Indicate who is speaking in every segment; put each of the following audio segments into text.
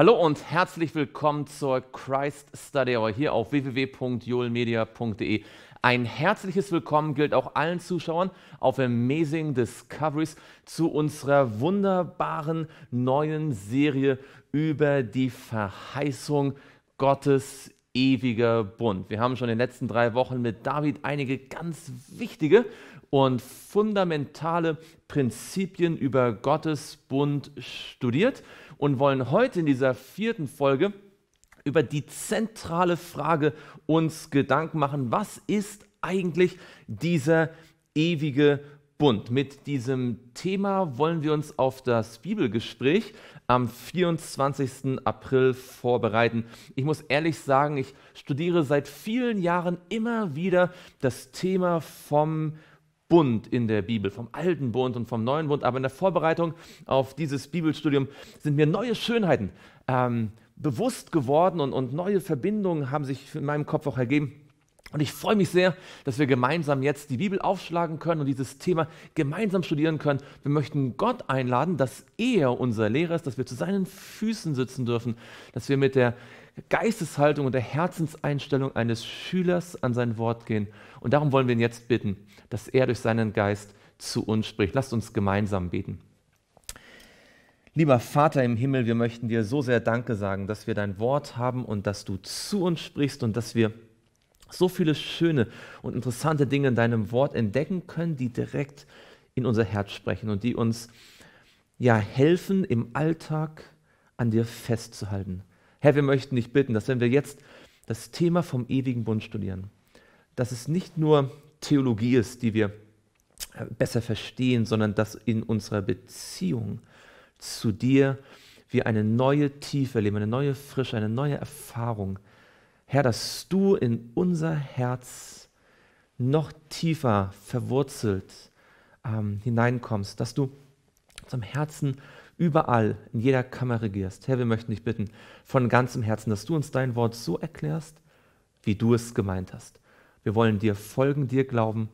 Speaker 1: Hallo und herzlich willkommen zur Christ Study Hour hier auf www.joelmedia.de. Ein herzliches Willkommen gilt auch allen Zuschauern auf Amazing Discoveries zu unserer wunderbaren neuen Serie über die Verheißung Gottes ewiger Bund. Wir haben schon in den letzten drei Wochen mit David einige ganz wichtige und fundamentale Prinzipien über Gottes Bund studiert und wollen heute in dieser vierten Folge über die zentrale Frage uns Gedanken machen, was ist eigentlich dieser ewige Bund? Mit diesem Thema wollen wir uns auf das Bibelgespräch am 24. April vorbereiten. Ich muss ehrlich sagen, ich studiere seit vielen Jahren immer wieder das Thema vom Bund in der Bibel, vom alten Bund und vom neuen Bund. Aber in der Vorbereitung auf dieses Bibelstudium sind mir neue Schönheiten ähm, bewusst geworden und, und neue Verbindungen haben sich in meinem Kopf auch ergeben. Und ich freue mich sehr, dass wir gemeinsam jetzt die Bibel aufschlagen können und dieses Thema gemeinsam studieren können. Wir möchten Gott einladen, dass er unser Lehrer ist, dass wir zu seinen Füßen sitzen dürfen, dass wir mit der Geisteshaltung und der Herzenseinstellung eines Schülers an sein Wort gehen und darum wollen wir ihn jetzt bitten, dass er durch seinen Geist zu uns spricht. Lasst uns gemeinsam beten. Lieber Vater im Himmel, wir möchten dir so sehr Danke sagen, dass wir dein Wort haben und dass du zu uns sprichst und dass wir so viele schöne und interessante Dinge in deinem Wort entdecken können, die direkt in unser Herz sprechen und die uns ja helfen, im Alltag an dir festzuhalten. Herr, wir möchten dich bitten, dass wenn wir jetzt das Thema vom ewigen Bund studieren, dass es nicht nur Theologie ist, die wir äh, besser verstehen, sondern dass in unserer Beziehung zu dir wir eine neue Tiefe erleben, eine neue Frische, eine neue Erfahrung. Herr, dass du in unser Herz noch tiefer verwurzelt ähm, hineinkommst, dass du zum Herzen überall, in jeder Kammer regierst. Herr, wir möchten dich bitten von ganzem Herzen, dass du uns dein Wort so erklärst, wie du es gemeint hast. Wir wollen dir folgen, dir glauben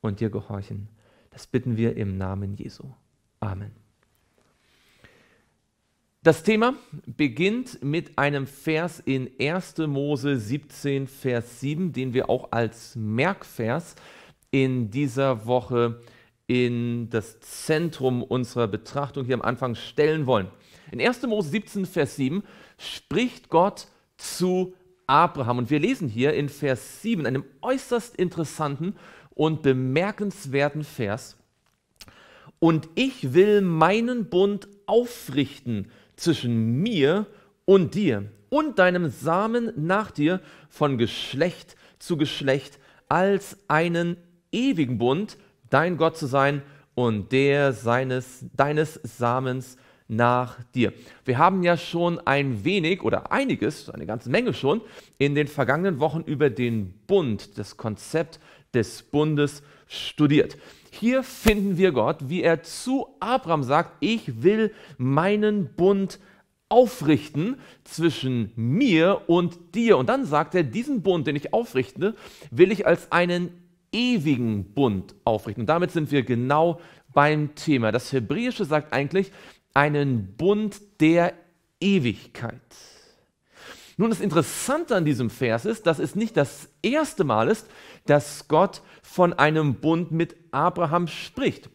Speaker 1: und dir gehorchen. Das bitten wir im Namen Jesu. Amen. Das Thema beginnt mit einem Vers in 1. Mose 17, Vers 7, den wir auch als Merkvers in dieser Woche in das Zentrum unserer Betrachtung hier am Anfang stellen wollen. In 1. Mose 17, Vers 7 spricht Gott zu Abraham. Und wir lesen hier in Vers 7, einem äußerst interessanten und bemerkenswerten Vers. Und ich will meinen Bund aufrichten zwischen mir und dir und deinem Samen nach dir von Geschlecht zu Geschlecht als einen ewigen Bund, dein Gott zu sein und der seines, deines Samens zu nach dir. Wir haben ja schon ein wenig oder einiges, eine ganze Menge schon, in den vergangenen Wochen über den Bund, das Konzept des Bundes studiert. Hier finden wir Gott, wie er zu Abraham sagt, ich will meinen Bund aufrichten zwischen mir und dir. Und dann sagt er, diesen Bund, den ich aufrichte, will ich als einen ewigen Bund aufrichten. Und damit sind wir genau beim Thema. Das Hebräische sagt eigentlich, einen Bund der Ewigkeit. Nun, das Interessante an diesem Vers ist, dass es nicht das erste Mal ist, dass Gott von einem Bund mit Abraham spricht.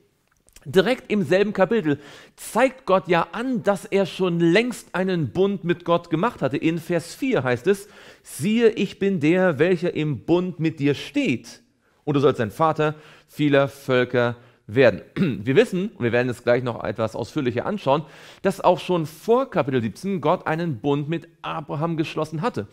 Speaker 1: Direkt im selben Kapitel zeigt Gott ja an, dass er schon längst einen Bund mit Gott gemacht hatte. In Vers 4 heißt es, siehe, ich bin der, welcher im Bund mit dir steht. Und du sollst ein Vater vieler Völker sein werden. Wir wissen, und wir werden es gleich noch etwas ausführlicher anschauen, dass auch schon vor Kapitel 17 Gott einen Bund mit Abraham geschlossen hatte.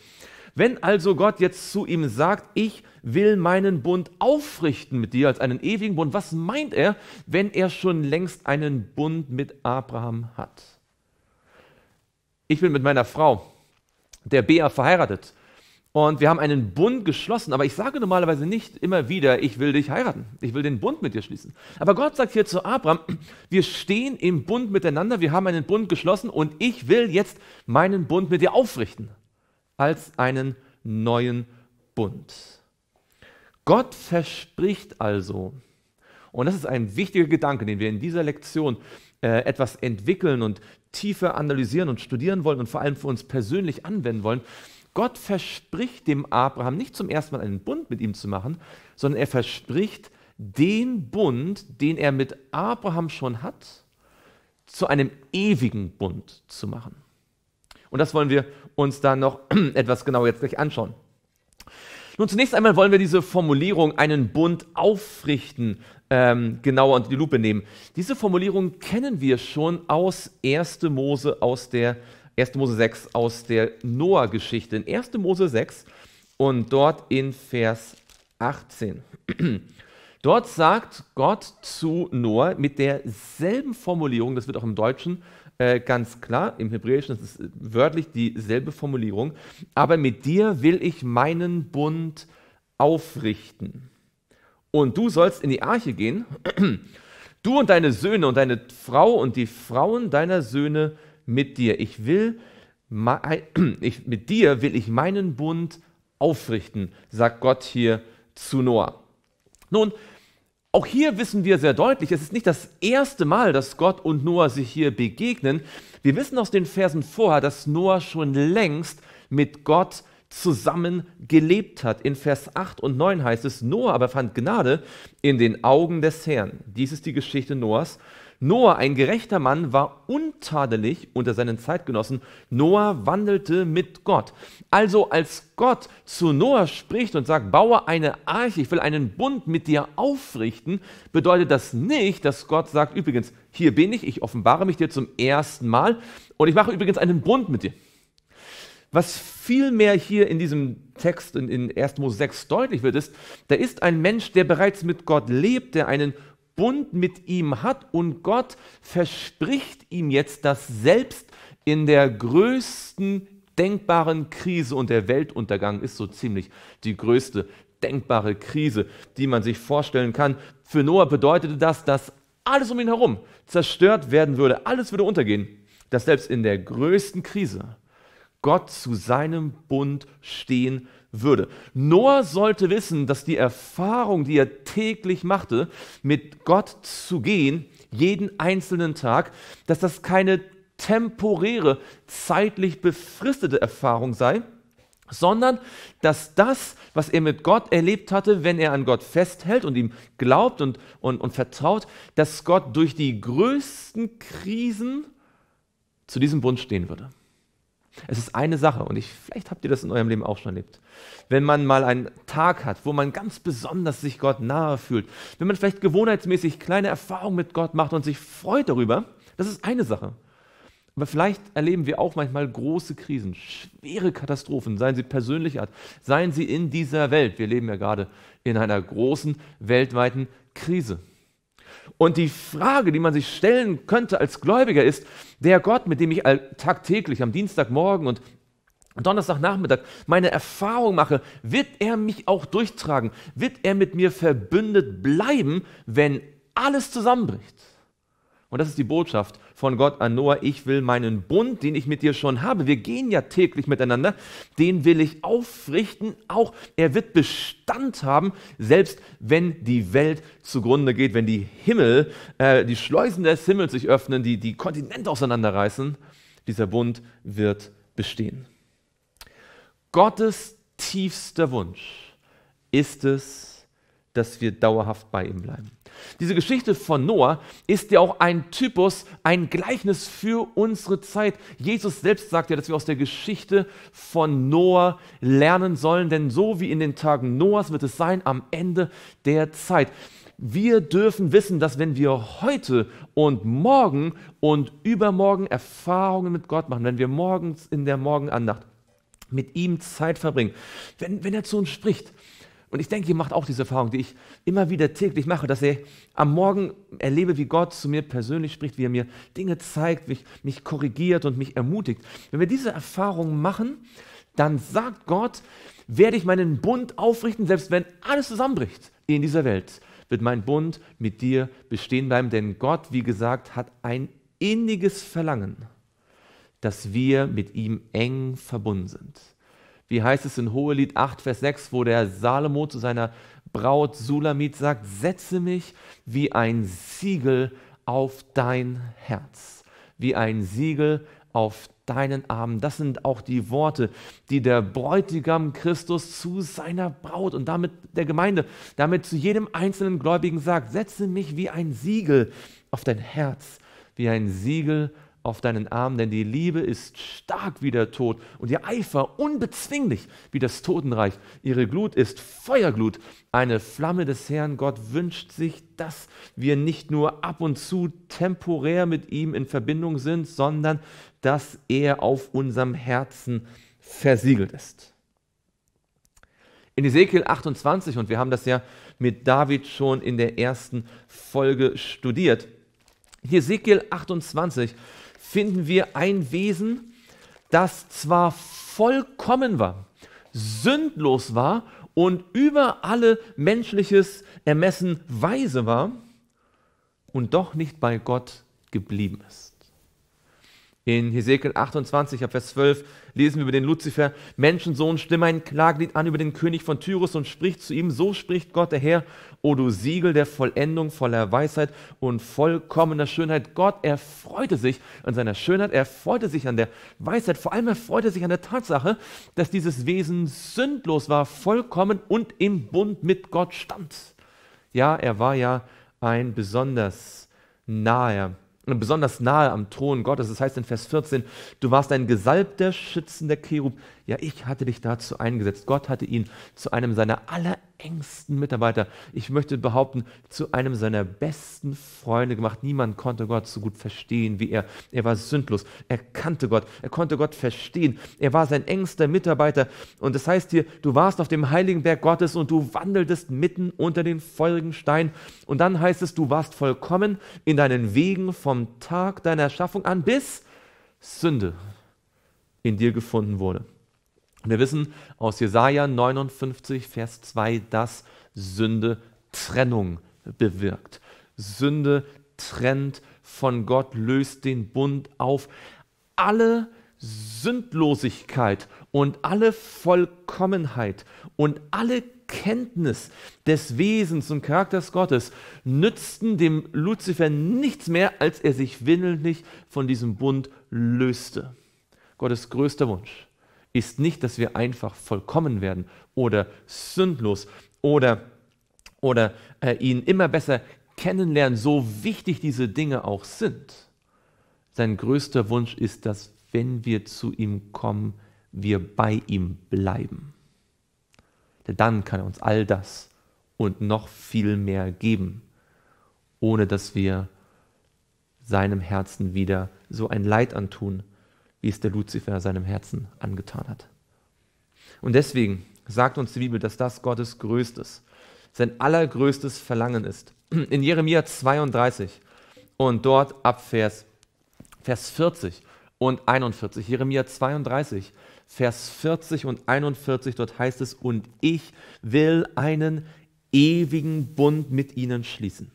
Speaker 1: Wenn also Gott jetzt zu ihm sagt, ich will meinen Bund aufrichten mit dir als einen ewigen Bund, was meint er, wenn er schon längst einen Bund mit Abraham hat? Ich bin mit meiner Frau, der Bea, verheiratet und wir haben einen Bund geschlossen, aber ich sage normalerweise nicht immer wieder, ich will dich heiraten, ich will den Bund mit dir schließen. Aber Gott sagt hier zu Abraham, wir stehen im Bund miteinander, wir haben einen Bund geschlossen und ich will jetzt meinen Bund mit dir aufrichten als einen neuen Bund. Gott verspricht also, und das ist ein wichtiger Gedanke, den wir in dieser Lektion äh, etwas entwickeln und tiefer analysieren und studieren wollen und vor allem für uns persönlich anwenden wollen, Gott verspricht dem Abraham nicht zum ersten Mal einen Bund mit ihm zu machen, sondern er verspricht den Bund, den er mit Abraham schon hat, zu einem ewigen Bund zu machen. Und das wollen wir uns dann noch etwas genauer jetzt gleich anschauen. Nun, zunächst einmal wollen wir diese Formulierung, einen Bund aufrichten, ähm, genauer unter die Lupe nehmen. Diese Formulierung kennen wir schon aus 1. Mose, aus der 1. Mose 6 aus der Noah-Geschichte, in 1. Mose 6 und dort in Vers 18. Dort sagt Gott zu Noah mit derselben Formulierung, das wird auch im Deutschen äh, ganz klar, im Hebräischen ist es äh, wörtlich dieselbe Formulierung, aber mit dir will ich meinen Bund aufrichten. Und du sollst in die Arche gehen, du und deine Söhne und deine Frau und die Frauen deiner Söhne mit dir. Ich will, ich, mit dir will ich meinen Bund aufrichten, sagt Gott hier zu Noah. Nun, auch hier wissen wir sehr deutlich, es ist nicht das erste Mal, dass Gott und Noah sich hier begegnen. Wir wissen aus den Versen vorher, dass Noah schon längst mit Gott zusammen gelebt hat. In Vers 8 und 9 heißt es, Noah aber fand Gnade in den Augen des Herrn. Dies ist die Geschichte Noahs Noah, ein gerechter Mann, war untadelig unter seinen Zeitgenossen. Noah wandelte mit Gott. Also als Gott zu Noah spricht und sagt, baue eine Arche, ich will einen Bund mit dir aufrichten, bedeutet das nicht, dass Gott sagt, übrigens, hier bin ich, ich offenbare mich dir zum ersten Mal und ich mache übrigens einen Bund mit dir. Was vielmehr hier in diesem Text in, in 1. Mose 6 deutlich wird, ist, da ist ein Mensch, der bereits mit Gott lebt, der einen Bund mit ihm hat und Gott verspricht ihm jetzt dass selbst in der größten denkbaren Krise und der Weltuntergang ist so ziemlich die größte denkbare Krise, die man sich vorstellen kann. Für Noah bedeutete das, dass alles um ihn herum zerstört werden würde, alles würde untergehen, dass selbst in der größten Krise Gott zu seinem Bund stehen würde würde. Noah sollte wissen, dass die Erfahrung, die er täglich machte, mit Gott zu gehen, jeden einzelnen Tag, dass das keine temporäre, zeitlich befristete Erfahrung sei, sondern dass das, was er mit Gott erlebt hatte, wenn er an Gott festhält und ihm glaubt und, und, und vertraut, dass Gott durch die größten Krisen zu diesem Bund stehen würde. Es ist eine Sache und ich, vielleicht habt ihr das in eurem Leben auch schon erlebt. Wenn man mal einen Tag hat, wo man ganz besonders sich Gott nahe fühlt, wenn man vielleicht gewohnheitsmäßig kleine Erfahrungen mit Gott macht und sich freut darüber, das ist eine Sache. Aber vielleicht erleben wir auch manchmal große Krisen, schwere Katastrophen, seien sie persönlicher Art, seien sie in dieser Welt. Wir leben ja gerade in einer großen weltweiten Krise. Und die Frage, die man sich stellen könnte als Gläubiger ist, der Gott, mit dem ich tagtäglich am Dienstagmorgen und Donnerstagnachmittag meine Erfahrung mache, wird er mich auch durchtragen? Wird er mit mir verbündet bleiben, wenn alles zusammenbricht? Und das ist die Botschaft von Gott an Noah. Ich will meinen Bund, den ich mit dir schon habe, wir gehen ja täglich miteinander, den will ich aufrichten. Auch er wird Bestand haben, selbst wenn die Welt zugrunde geht, wenn die Himmel, äh, die Schleusen des Himmels sich öffnen, die, die Kontinente auseinanderreißen. Dieser Bund wird bestehen. Gottes tiefster Wunsch ist es, dass wir dauerhaft bei ihm bleiben. Diese Geschichte von Noah ist ja auch ein Typus, ein Gleichnis für unsere Zeit. Jesus selbst sagt ja, dass wir aus der Geschichte von Noah lernen sollen, denn so wie in den Tagen Noahs wird es sein am Ende der Zeit. Wir dürfen wissen, dass wenn wir heute und morgen und übermorgen Erfahrungen mit Gott machen, wenn wir morgens in der Morgenandacht mit ihm Zeit verbringen, wenn, wenn er zu uns spricht, und ich denke, ihr macht auch diese Erfahrung, die ich immer wieder täglich mache, dass ich am Morgen erlebe, wie Gott zu mir persönlich spricht, wie er mir Dinge zeigt, wie ich mich korrigiert und mich ermutigt. Wenn wir diese Erfahrung machen, dann sagt Gott, werde ich meinen Bund aufrichten, selbst wenn alles zusammenbricht in dieser Welt, wird mein Bund mit dir bestehen bleiben, denn Gott, wie gesagt, hat ein inniges Verlangen, dass wir mit ihm eng verbunden sind. Wie heißt es in Hohelied 8, Vers 6, wo der Salomo zu seiner Braut Sulamit sagt, setze mich wie ein Siegel auf dein Herz, wie ein Siegel auf deinen Armen. Das sind auch die Worte, die der Bräutigam Christus zu seiner Braut und damit der Gemeinde, damit zu jedem einzelnen Gläubigen sagt, setze mich wie ein Siegel auf dein Herz, wie ein Siegel auf auf deinen Arm, denn die Liebe ist stark wie der Tod und ihr Eifer unbezwinglich wie das Totenreich. Ihre Glut ist Feuerglut, eine Flamme des Herrn. Gott wünscht sich, dass wir nicht nur ab und zu temporär mit ihm in Verbindung sind, sondern dass er auf unserem Herzen versiegelt ist. In Ezekiel 28, und wir haben das ja mit David schon in der ersten Folge studiert, Ezekiel 28 finden wir ein Wesen, das zwar vollkommen war, sündlos war und über alle menschliches Ermessen weise war und doch nicht bei Gott geblieben ist. In Hesekiel 28, Vers 12, lesen wir über den Luzifer, Menschensohn, stimme ein Klaglied an über den König von Tyrus und spricht zu ihm, so spricht Gott der Herr, o du Siegel der Vollendung, voller Weisheit und vollkommener Schönheit. Gott erfreute sich an seiner Schönheit, er freute sich an der Weisheit, vor allem erfreute sich an der Tatsache, dass dieses Wesen sündlos war, vollkommen und im Bund mit Gott stand. Ja, er war ja ein besonders naher besonders nahe am Thron Gottes. Das heißt in Vers 14, du warst ein gesalbter, Schützen der Cherub, ja, ich hatte dich dazu eingesetzt. Gott hatte ihn zu einem seiner allerengsten Mitarbeiter, ich möchte behaupten, zu einem seiner besten Freunde gemacht. Niemand konnte Gott so gut verstehen wie er. Er war sündlos. Er kannte Gott. Er konnte Gott verstehen. Er war sein engster Mitarbeiter. Und das heißt hier, du warst auf dem heiligen Berg Gottes und du wandeltest mitten unter den feurigen Stein. Und dann heißt es, du warst vollkommen in deinen Wegen vom Tag deiner Erschaffung an bis Sünde in dir gefunden wurde. Wir wissen aus Jesaja 59, Vers 2, dass Sünde Trennung bewirkt. Sünde trennt von Gott, löst den Bund auf. Alle Sündlosigkeit und alle Vollkommenheit und alle Kenntnis des Wesens und Charakters Gottes nützten dem Luzifer nichts mehr, als er sich willentlich von diesem Bund löste. Gottes größter Wunsch ist nicht, dass wir einfach vollkommen werden oder sündlos oder, oder äh, ihn immer besser kennenlernen, so wichtig diese Dinge auch sind. Sein größter Wunsch ist, dass wenn wir zu ihm kommen, wir bei ihm bleiben. Denn dann kann er uns all das und noch viel mehr geben, ohne dass wir seinem Herzen wieder so ein Leid antun, wie es der Luzifer seinem Herzen angetan hat. Und deswegen sagt uns die Bibel, dass das Gottes größtes, sein allergrößtes Verlangen ist. In Jeremia 32 und dort ab Vers, Vers 40 und 41. Jeremia 32, Vers 40 und 41, dort heißt es, und ich will einen ewigen Bund mit ihnen schließen,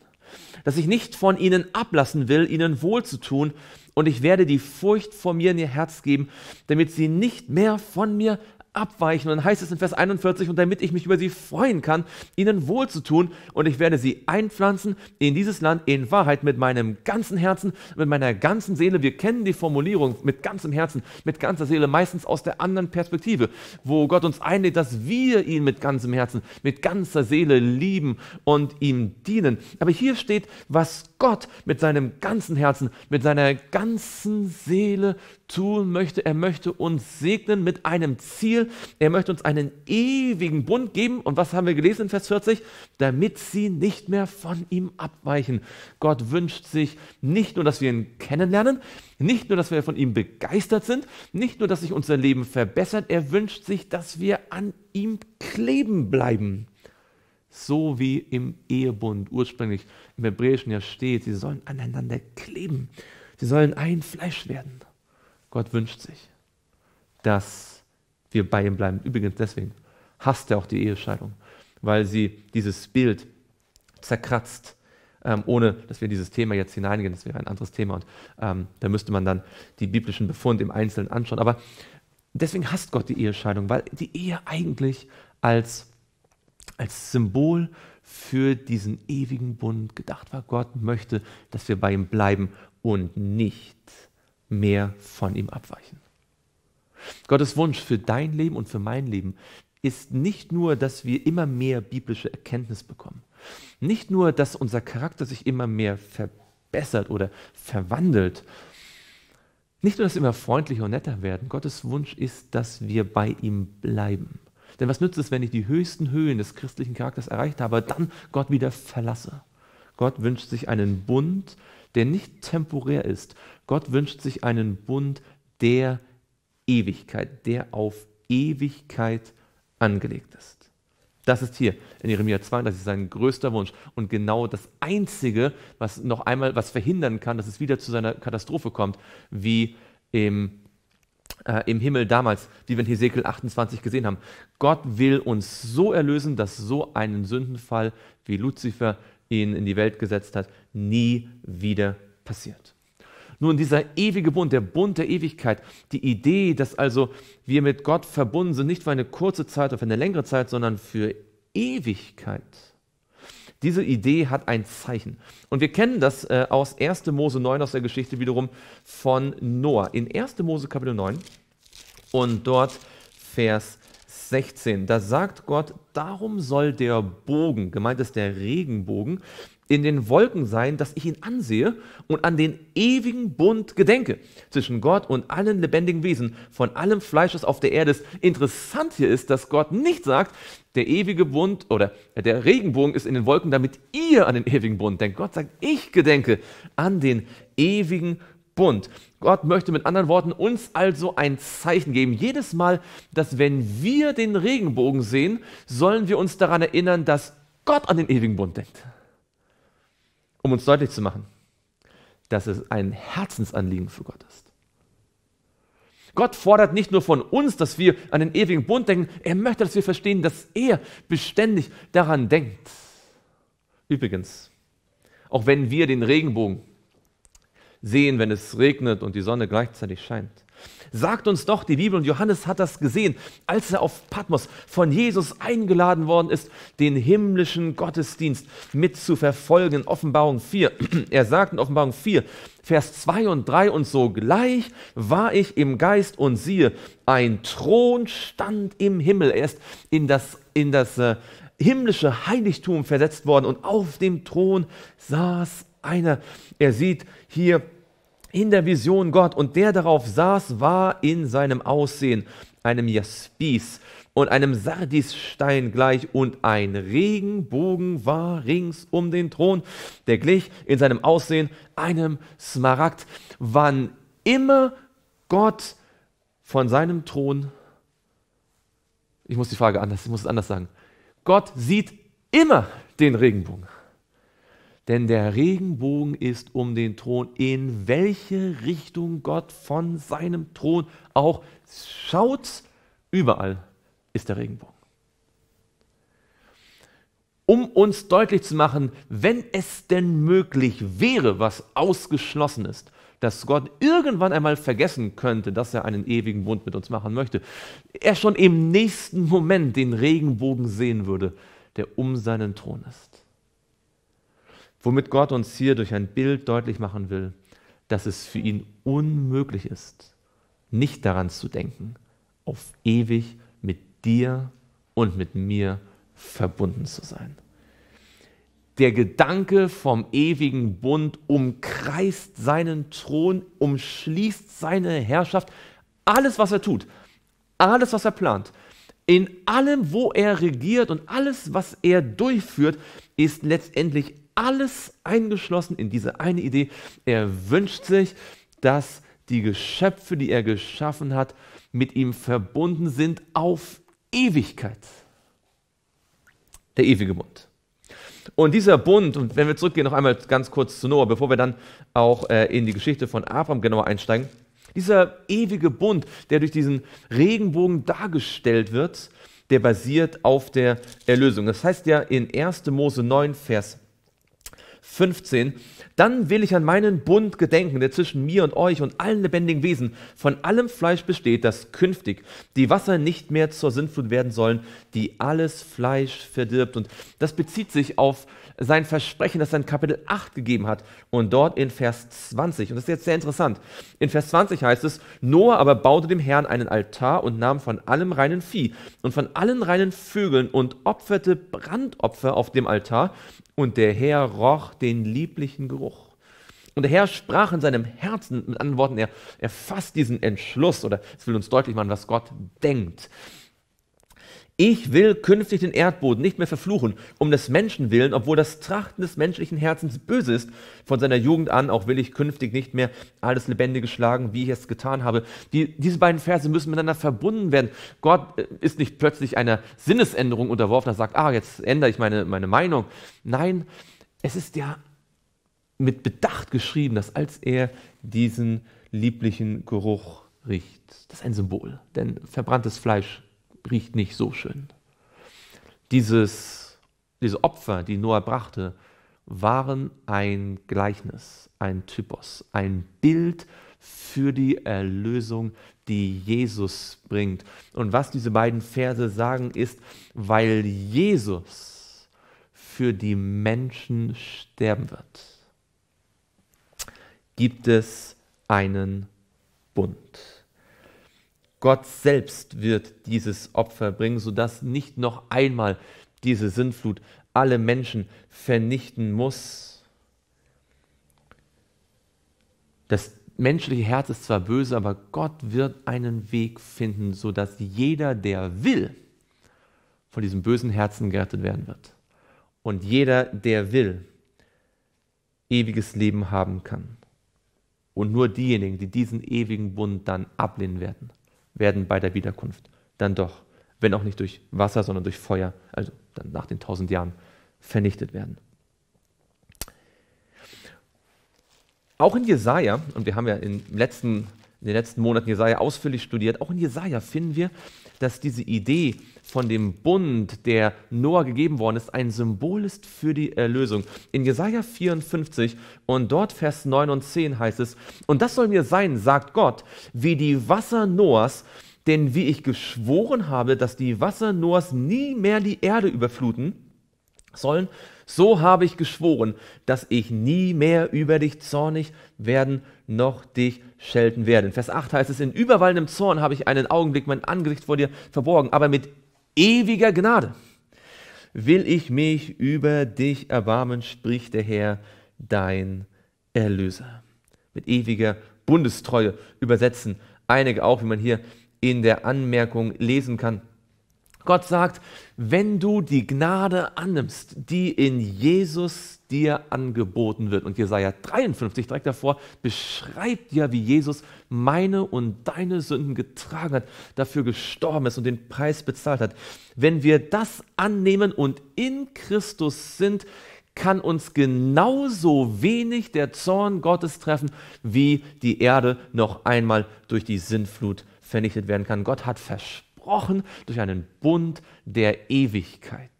Speaker 1: dass ich nicht von ihnen ablassen will, ihnen wohlzutun und ich werde die Furcht vor mir in ihr Herz geben, damit sie nicht mehr von mir abweichen. Und dann heißt es in Vers 41, und damit ich mich über sie freuen kann, ihnen wohlzutun, und ich werde sie einpflanzen in dieses Land in Wahrheit mit meinem ganzen Herzen, mit meiner ganzen Seele. Wir kennen die Formulierung mit ganzem Herzen, mit ganzer Seele, meistens aus der anderen Perspektive, wo Gott uns einlädt, dass wir ihn mit ganzem Herzen, mit ganzer Seele lieben und ihm dienen. Aber hier steht, was Gott mit seinem ganzen Herzen, mit seiner ganzen Seele tun möchte. Er möchte uns segnen mit einem Ziel, Ziel. Er möchte uns einen ewigen Bund geben. Und was haben wir gelesen in Vers 40? Damit sie nicht mehr von ihm abweichen. Gott wünscht sich nicht nur, dass wir ihn kennenlernen, nicht nur, dass wir von ihm begeistert sind, nicht nur, dass sich unser Leben verbessert. Er wünscht sich, dass wir an ihm kleben bleiben so wie im Ehebund ursprünglich im Hebräischen ja steht, sie sollen aneinander kleben, sie sollen ein Fleisch werden. Gott wünscht sich, dass wir bei ihm bleiben. Übrigens deswegen hasst er auch die Ehescheidung, weil sie dieses Bild zerkratzt, ähm, ohne dass wir in dieses Thema jetzt hineingehen, das wäre ein anderes Thema und ähm, da müsste man dann die biblischen Befunde im Einzelnen anschauen. Aber deswegen hasst Gott die Ehescheidung, weil die Ehe eigentlich als, als Symbol für diesen ewigen Bund gedacht war. Gott möchte, dass wir bei ihm bleiben und nicht mehr von ihm abweichen. Gottes Wunsch für dein Leben und für mein Leben ist nicht nur, dass wir immer mehr biblische Erkenntnis bekommen, nicht nur, dass unser Charakter sich immer mehr verbessert oder verwandelt, nicht nur, dass wir immer freundlicher und netter werden, Gottes Wunsch ist, dass wir bei ihm bleiben. Denn was nützt es, wenn ich die höchsten Höhen des christlichen Charakters erreicht habe, dann Gott wieder verlasse? Gott wünscht sich einen Bund, der nicht temporär ist. Gott wünscht sich einen Bund, der Ewigkeit, der auf Ewigkeit angelegt ist. Das ist hier in Jeremia 32 sein größter Wunsch und genau das einzige, was noch einmal was verhindern kann, dass es wieder zu seiner Katastrophe kommt, wie im äh, im Himmel damals, wie wir in Hesekiel 28 gesehen haben. Gott will uns so erlösen, dass so einen Sündenfall, wie Luzifer ihn in die Welt gesetzt hat, nie wieder passiert. Nun, dieser ewige Bund, der Bund der Ewigkeit, die Idee, dass also wir mit Gott verbunden sind, nicht für eine kurze Zeit oder für eine längere Zeit, sondern für Ewigkeit. Diese Idee hat ein Zeichen. Und wir kennen das äh, aus 1. Mose 9, aus der Geschichte wiederum von Noah. In 1. Mose Kapitel 9 und dort Vers 16, da sagt Gott, darum soll der Bogen, gemeint ist der Regenbogen, in den Wolken sein, dass ich ihn ansehe und an den ewigen Bund gedenke zwischen Gott und allen lebendigen Wesen, von allem Fleisch, das auf der Erde ist. Interessant hier ist, dass Gott nicht sagt, der ewige Bund oder der Regenbogen ist in den Wolken, damit ihr an den ewigen Bund denkt. Gott sagt, ich gedenke an den ewigen Bund. Gott möchte mit anderen Worten uns also ein Zeichen geben. Jedes Mal, dass wenn wir den Regenbogen sehen, sollen wir uns daran erinnern, dass Gott an den ewigen Bund denkt um uns deutlich zu machen, dass es ein Herzensanliegen für Gott ist. Gott fordert nicht nur von uns, dass wir an den ewigen Bund denken, er möchte, dass wir verstehen, dass er beständig daran denkt. Übrigens, auch wenn wir den Regenbogen sehen, wenn es regnet und die Sonne gleichzeitig scheint, sagt uns doch die Bibel, und Johannes hat das gesehen, als er auf Patmos von Jesus eingeladen worden ist, den himmlischen Gottesdienst mit zu verfolgen. Offenbarung 4. Er sagt in Offenbarung 4, Vers 2 und 3, und sogleich war ich im Geist und siehe, ein Thron stand im Himmel. Er ist in das, in das äh, himmlische Heiligtum versetzt worden und auf dem Thron saß einer. Er sieht hier in der Vision Gott und der darauf saß, war in seinem Aussehen einem Jaspis und einem Sardisstein gleich und ein Regenbogen war rings um den Thron, der glich in seinem Aussehen einem Smaragd. Wann immer Gott von seinem Thron, ich muss die Frage anders, ich muss es anders sagen, Gott sieht immer den Regenbogen. Denn der Regenbogen ist um den Thron, in welche Richtung Gott von seinem Thron auch schaut, überall ist der Regenbogen. Um uns deutlich zu machen, wenn es denn möglich wäre, was ausgeschlossen ist, dass Gott irgendwann einmal vergessen könnte, dass er einen ewigen Bund mit uns machen möchte, er schon im nächsten Moment den Regenbogen sehen würde, der um seinen Thron ist womit Gott uns hier durch ein Bild deutlich machen will, dass es für ihn unmöglich ist, nicht daran zu denken, auf ewig mit dir und mit mir verbunden zu sein. Der Gedanke vom ewigen Bund umkreist seinen Thron, umschließt seine Herrschaft, alles, was er tut, alles, was er plant. In allem, wo er regiert und alles, was er durchführt, ist letztendlich alles eingeschlossen in diese eine Idee. Er wünscht sich, dass die Geschöpfe, die er geschaffen hat, mit ihm verbunden sind auf Ewigkeit. Der ewige Bund. Und dieser Bund, und wenn wir zurückgehen, noch einmal ganz kurz zu Noah, bevor wir dann auch äh, in die Geschichte von Abraham genauer einsteigen. Dieser ewige Bund, der durch diesen Regenbogen dargestellt wird, der basiert auf der Erlösung. Das heißt ja in 1. Mose 9, Vers 1. 15, dann will ich an meinen Bund gedenken, der zwischen mir und euch und allen lebendigen Wesen von allem Fleisch besteht, das künftig die Wasser nicht mehr zur Sintflut werden sollen, die alles Fleisch verdirbt. Und das bezieht sich auf sein Versprechen, das er in Kapitel 8 gegeben hat. Und dort in Vers 20, und das ist jetzt sehr interessant, in Vers 20 heißt es, Noah aber baute dem Herrn einen Altar und nahm von allem reinen Vieh und von allen reinen Vögeln und opferte Brandopfer auf dem Altar. Und der Herr roch den lieblichen Geruch. Und der Herr sprach in seinem Herzen, mit anderen Worten, er, er fasst diesen Entschluss oder es will uns deutlich machen, was Gott denkt. Ich will künftig den Erdboden nicht mehr verfluchen, um des Menschen willen, obwohl das Trachten des menschlichen Herzens böse ist. Von seiner Jugend an auch will ich künftig nicht mehr alles Lebendige schlagen, wie ich es getan habe. Die, diese beiden Verse müssen miteinander verbunden werden. Gott äh, ist nicht plötzlich einer Sinnesänderung unterworfen, er sagt, ah, jetzt ändere ich meine, meine Meinung. Nein, es ist ja mit Bedacht geschrieben, dass als er diesen lieblichen Geruch riecht, das ist ein Symbol, denn verbranntes Fleisch riecht nicht so schön. Dieses, diese Opfer, die Noah brachte, waren ein Gleichnis, ein Typos, ein Bild für die Erlösung, die Jesus bringt. Und was diese beiden Verse sagen ist, weil Jesus für die Menschen sterben wird, gibt es einen Bund. Gott selbst wird dieses Opfer bringen, sodass nicht noch einmal diese Sintflut alle Menschen vernichten muss. Das menschliche Herz ist zwar böse, aber Gott wird einen Weg finden, sodass jeder, der will, von diesem bösen Herzen gerettet werden wird. Und jeder, der will, ewiges Leben haben kann. Und nur diejenigen, die diesen ewigen Bund dann ablehnen werden, werden bei der Wiederkunft dann doch, wenn auch nicht durch Wasser, sondern durch Feuer, also dann nach den tausend Jahren, vernichtet werden. Auch in Jesaja, und wir haben ja in, letzten, in den letzten Monaten Jesaja ausführlich studiert, auch in Jesaja finden wir dass diese Idee von dem Bund, der Noah gegeben worden ist, ein Symbol ist für die Erlösung. In Jesaja 54 und dort Vers 9 und 10 heißt es: Und das soll mir sein, sagt Gott, wie die Wasser Noahs, denn wie ich geschworen habe, dass die Wasser Noahs nie mehr die Erde überfluten sollen, so habe ich geschworen, dass ich nie mehr über dich zornig werden noch dich schelten werde. In Vers 8 heißt es, in überwallendem Zorn habe ich einen Augenblick mein Angesicht vor dir verborgen, aber mit ewiger Gnade will ich mich über dich erbarmen, spricht der Herr, dein Erlöser. Mit ewiger Bundestreue übersetzen einige auch, wie man hier in der Anmerkung lesen kann. Gott sagt, wenn du die Gnade annimmst, die in Jesus dir angeboten wird. Und Jesaja 53 direkt davor beschreibt ja, wie Jesus meine und deine Sünden getragen hat, dafür gestorben ist und den Preis bezahlt hat. Wenn wir das annehmen und in Christus sind, kann uns genauso wenig der Zorn Gottes treffen, wie die Erde noch einmal durch die Sinnflut vernichtet werden kann. Gott hat versprochen durchbrochen durch einen Bund der Ewigkeit,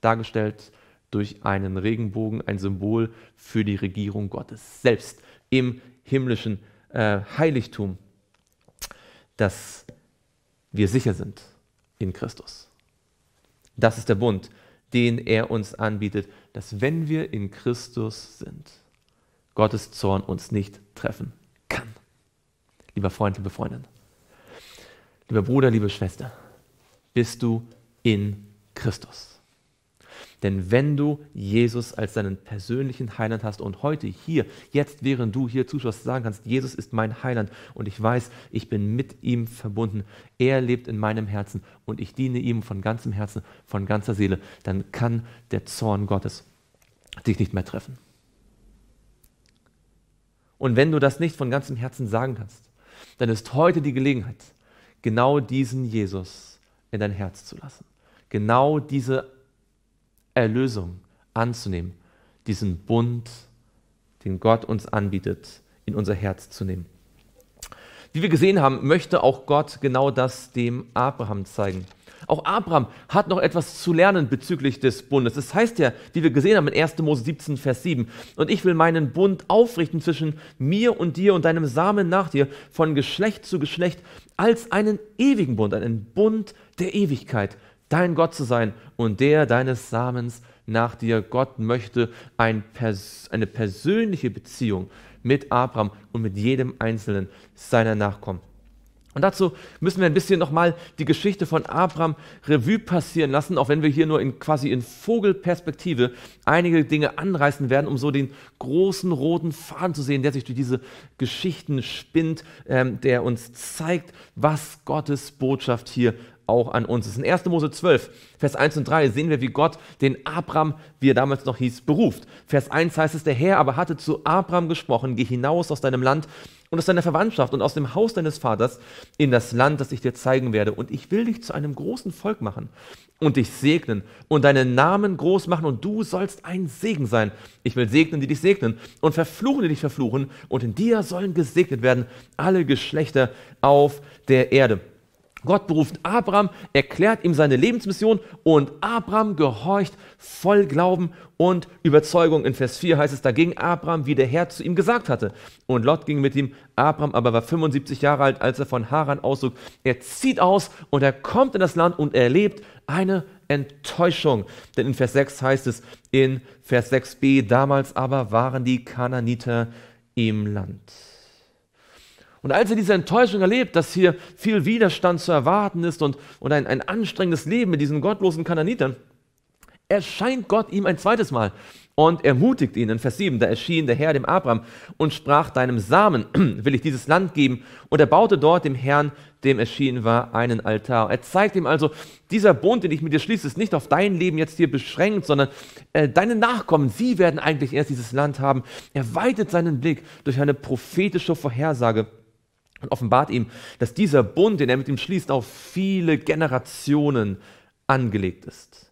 Speaker 1: dargestellt durch einen Regenbogen, ein Symbol für die Regierung Gottes selbst im himmlischen äh, Heiligtum, dass wir sicher sind in Christus. Das ist der Bund, den er uns anbietet, dass wenn wir in Christus sind, Gottes Zorn uns nicht treffen kann. Lieber Freund, liebe Freundin. Lieber Bruder, liebe Schwester, bist du in Christus. Denn wenn du Jesus als deinen persönlichen Heiland hast und heute hier, jetzt während du hier zuschaust, sagen kannst, Jesus ist mein Heiland und ich weiß, ich bin mit ihm verbunden, er lebt in meinem Herzen und ich diene ihm von ganzem Herzen, von ganzer Seele, dann kann der Zorn Gottes dich nicht mehr treffen. Und wenn du das nicht von ganzem Herzen sagen kannst, dann ist heute die Gelegenheit, genau diesen Jesus in dein Herz zu lassen, genau diese Erlösung anzunehmen, diesen Bund, den Gott uns anbietet, in unser Herz zu nehmen. Wie wir gesehen haben, möchte auch Gott genau das dem Abraham zeigen. Auch Abraham hat noch etwas zu lernen bezüglich des Bundes. Das heißt ja, wie wir gesehen haben in 1. Mose 17, Vers 7, und ich will meinen Bund aufrichten zwischen mir und dir und deinem Samen nach dir von Geschlecht zu Geschlecht als einen ewigen Bund, einen Bund der Ewigkeit, dein Gott zu sein und der deines Samens nach dir. Gott möchte ein Pers eine persönliche Beziehung mit Abraham und mit jedem einzelnen seiner Nachkommen. Und dazu müssen wir ein bisschen nochmal die Geschichte von Abraham Revue passieren lassen, auch wenn wir hier nur in quasi in Vogelperspektive einige Dinge anreißen werden, um so den großen roten Faden zu sehen, der sich durch diese Geschichten spinnt, ähm, der uns zeigt, was Gottes Botschaft hier auch an uns ist. In 1. Mose 12, Vers 1 und 3 sehen wir, wie Gott den Abram, wie er damals noch hieß, beruft. Vers 1 heißt es, der Herr aber hatte zu Abram gesprochen, geh hinaus aus deinem Land und aus deiner Verwandtschaft und aus dem Haus deines Vaters in das Land, das ich dir zeigen werde. Und ich will dich zu einem großen Volk machen und dich segnen und deinen Namen groß machen und du sollst ein Segen sein. Ich will segnen, die dich segnen und verfluchen, die dich verfluchen und in dir sollen gesegnet werden alle Geschlechter auf der Erde. Gott beruft Abraham, erklärt ihm seine Lebensmission und Abraham gehorcht voll Glauben und Überzeugung. In Vers 4 heißt es, da ging Abraham, wie der Herr zu ihm gesagt hatte. Und Lot ging mit ihm. Abraham aber war 75 Jahre alt, als er von Haran auszog. Er zieht aus und er kommt in das Land und erlebt eine Enttäuschung. Denn in Vers 6 heißt es, in Vers 6b, damals aber waren die Kananiter im Land. Und als er diese Enttäuschung erlebt, dass hier viel Widerstand zu erwarten ist und, und ein, ein anstrengendes Leben mit diesen gottlosen Kananitern, erscheint Gott ihm ein zweites Mal und ermutigt ihn. In Vers 7, da erschien der Herr dem Abraham und sprach, deinem Samen will ich dieses Land geben. Und er baute dort dem Herrn, dem erschienen war, einen Altar. Er zeigt ihm also, dieser Bund, den ich mit dir schließe, ist nicht auf dein Leben jetzt hier beschränkt, sondern äh, deine Nachkommen, sie werden eigentlich erst dieses Land haben. Er weitet seinen Blick durch eine prophetische Vorhersage und offenbart ihm, dass dieser Bund, den er mit ihm schließt, auf viele Generationen angelegt ist.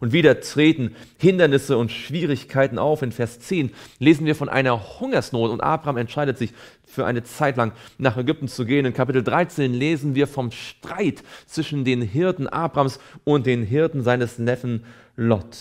Speaker 1: Und wieder treten Hindernisse und Schwierigkeiten auf. In Vers 10 lesen wir von einer Hungersnot und Abraham entscheidet sich für eine Zeit lang nach Ägypten zu gehen. In Kapitel 13 lesen wir vom Streit zwischen den Hirten Abrams und den Hirten seines Neffen Lot.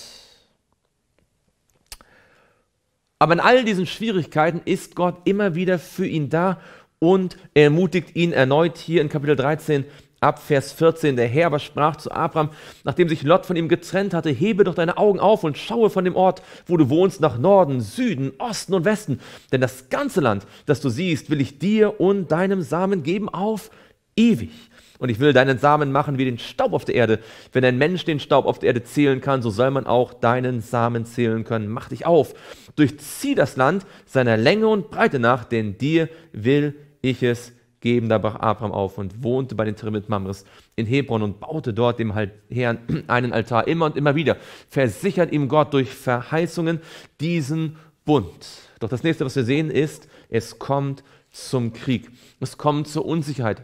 Speaker 1: Aber in all diesen Schwierigkeiten ist Gott immer wieder für ihn da und ermutigt ihn erneut hier in Kapitel 13 ab Vers 14. Der Herr aber sprach zu Abraham, nachdem sich Lot von ihm getrennt hatte, hebe doch deine Augen auf und schaue von dem Ort, wo du wohnst, nach Norden, Süden, Osten und Westen. Denn das ganze Land, das du siehst, will ich dir und deinem Samen geben auf ewig. Und ich will deinen Samen machen wie den Staub auf der Erde. Wenn ein Mensch den Staub auf der Erde zählen kann, so soll man auch deinen Samen zählen können. Mach dich auf, durchzieh das Land seiner Länge und Breite nach, denn dir will ich es geben. Da brach Abraham auf und wohnte bei den Terimit Mamres in Hebron und baute dort dem Herrn einen Altar immer und immer wieder. Versichert ihm Gott durch Verheißungen diesen Bund. Doch das nächste, was wir sehen, ist, es kommt zum Krieg. Es kommt zur Unsicherheit.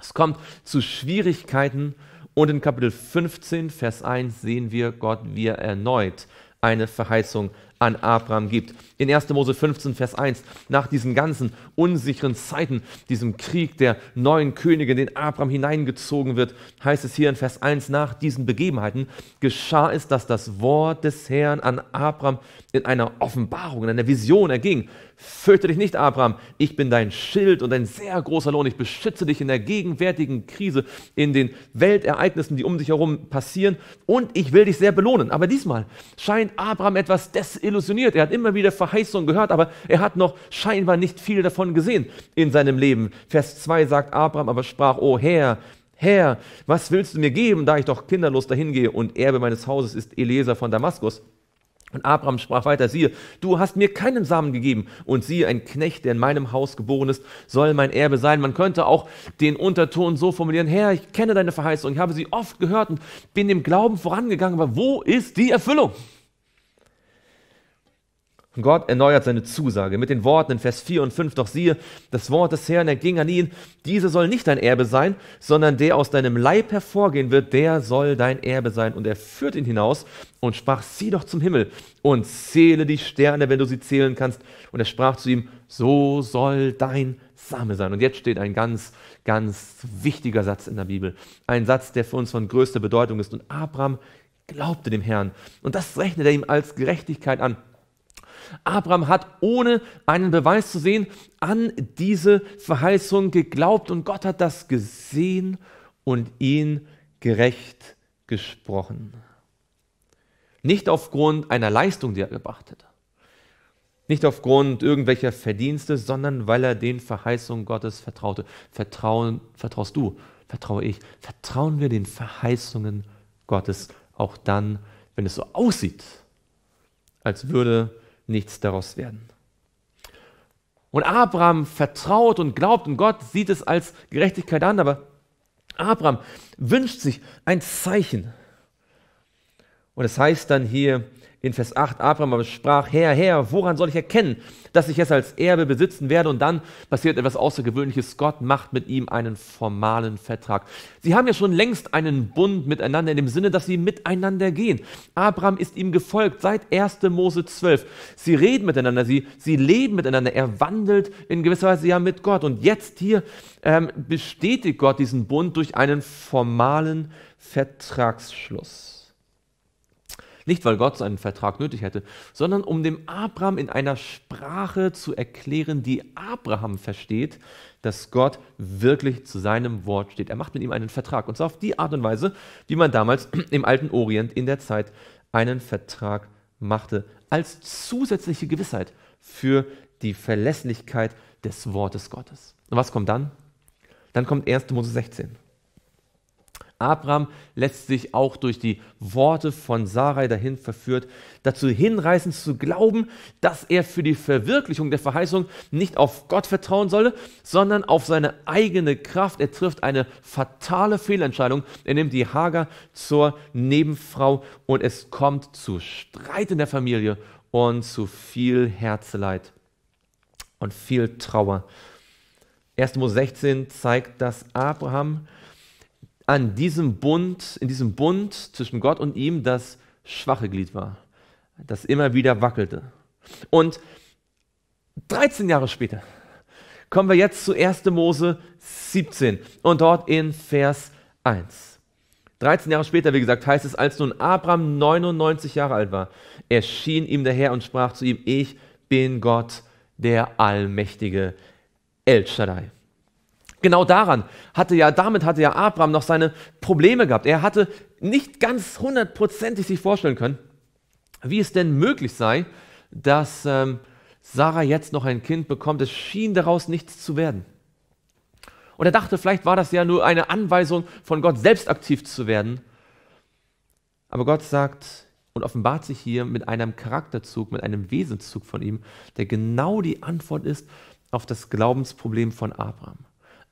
Speaker 1: Es kommt zu Schwierigkeiten. Und in Kapitel 15, Vers 1 sehen wir Gott, wie er erneut eine Verheißung an Abraham gibt. In 1. Mose 15, Vers 1, nach diesen ganzen unsicheren Zeiten, diesem Krieg der neuen Könige, in den Abraham hineingezogen wird, heißt es hier in Vers 1, nach diesen Begebenheiten geschah es, dass das Wort des Herrn an Abraham in einer Offenbarung, in einer Vision erging. Fürchte dich nicht, Abraham, ich bin dein Schild und ein sehr großer Lohn. Ich beschütze dich in der gegenwärtigen Krise, in den Weltereignissen, die um dich herum passieren und ich will dich sehr belohnen. Aber diesmal scheint Abraham etwas desillusioniert illusioniert. Er hat immer wieder Verheißungen gehört, aber er hat noch scheinbar nicht viel davon gesehen in seinem Leben. Vers 2 sagt Abraham aber sprach, O Herr, Herr, was willst du mir geben, da ich doch kinderlos dahin gehe und Erbe meines Hauses ist Eliezer von Damaskus? Und Abraham sprach weiter, siehe, du hast mir keinen Samen gegeben und siehe, ein Knecht, der in meinem Haus geboren ist, soll mein Erbe sein. Man könnte auch den Unterton so formulieren, Herr, ich kenne deine Verheißung, ich habe sie oft gehört und bin dem Glauben vorangegangen, aber wo ist die Erfüllung? Und Gott erneuert seine Zusage mit den Worten in Vers 4 und 5, doch siehe, das Wort des Herrn erging an ihn, diese soll nicht dein Erbe sein, sondern der aus deinem Leib hervorgehen wird, der soll dein Erbe sein. Und er führt ihn hinaus und sprach, sieh doch zum Himmel und zähle die Sterne, wenn du sie zählen kannst. Und er sprach zu ihm, so soll dein Same sein. Und jetzt steht ein ganz, ganz wichtiger Satz in der Bibel. Ein Satz, der für uns von größter Bedeutung ist. Und Abraham glaubte dem Herrn. Und das rechnet er ihm als Gerechtigkeit an. Abraham hat, ohne einen Beweis zu sehen, an diese Verheißung geglaubt und Gott hat das gesehen und ihn gerecht gesprochen. Nicht aufgrund einer Leistung, die er gebracht hat. Nicht aufgrund irgendwelcher Verdienste, sondern weil er den Verheißungen Gottes vertraute. Vertrauen, vertraust du, vertraue ich. Vertrauen wir den Verheißungen Gottes auch dann, wenn es so aussieht, als würde nichts daraus werden. Und Abraham vertraut und glaubt und Gott sieht es als Gerechtigkeit an, aber Abraham wünscht sich ein Zeichen. Und es heißt dann hier in Vers 8, Abraham aber sprach, Herr, Herr, woran soll ich erkennen, dass ich es als Erbe besitzen werde? Und dann passiert etwas Außergewöhnliches. Gott macht mit ihm einen formalen Vertrag. Sie haben ja schon längst einen Bund miteinander, in dem Sinne, dass sie miteinander gehen. Abraham ist ihm gefolgt seit 1. Mose 12. Sie reden miteinander, sie, sie leben miteinander. Er wandelt in gewisser Weise ja mit Gott. Und jetzt hier ähm, bestätigt Gott diesen Bund durch einen formalen Vertragsschluss. Nicht, weil Gott seinen Vertrag nötig hätte, sondern um dem Abraham in einer Sprache zu erklären, die Abraham versteht, dass Gott wirklich zu seinem Wort steht. Er macht mit ihm einen Vertrag. Und zwar auf die Art und Weise, wie man damals im alten Orient in der Zeit einen Vertrag machte. Als zusätzliche Gewissheit für die Verlässlichkeit des Wortes Gottes. Und was kommt dann? Dann kommt 1. Mose 16. Abraham lässt sich auch durch die Worte von Sarai dahin verführt, dazu hinreißen zu glauben, dass er für die Verwirklichung der Verheißung nicht auf Gott vertrauen solle, sondern auf seine eigene Kraft. Er trifft eine fatale Fehlentscheidung. Er nimmt die Hager zur Nebenfrau und es kommt zu Streit in der Familie und zu viel Herzeleid und viel Trauer. 1. Mose 16 zeigt, dass Abraham an diesem Bund, in diesem Bund zwischen Gott und ihm das schwache Glied war, das immer wieder wackelte. Und 13 Jahre später kommen wir jetzt zu 1. Mose 17 und dort in Vers 1. 13 Jahre später, wie gesagt, heißt es, als nun Abraham 99 Jahre alt war, erschien ihm der Herr und sprach zu ihm, ich bin Gott, der allmächtige El Shaddai. Genau daran hatte ja, damit hatte ja Abraham noch seine Probleme gehabt. Er hatte nicht ganz hundertprozentig sich vorstellen können, wie es denn möglich sei, dass ähm, Sarah jetzt noch ein Kind bekommt. Es schien daraus nichts zu werden. Und er dachte, vielleicht war das ja nur eine Anweisung von Gott, selbst aktiv zu werden. Aber Gott sagt und offenbart sich hier mit einem Charakterzug, mit einem Wesenszug von ihm, der genau die Antwort ist auf das Glaubensproblem von Abraham.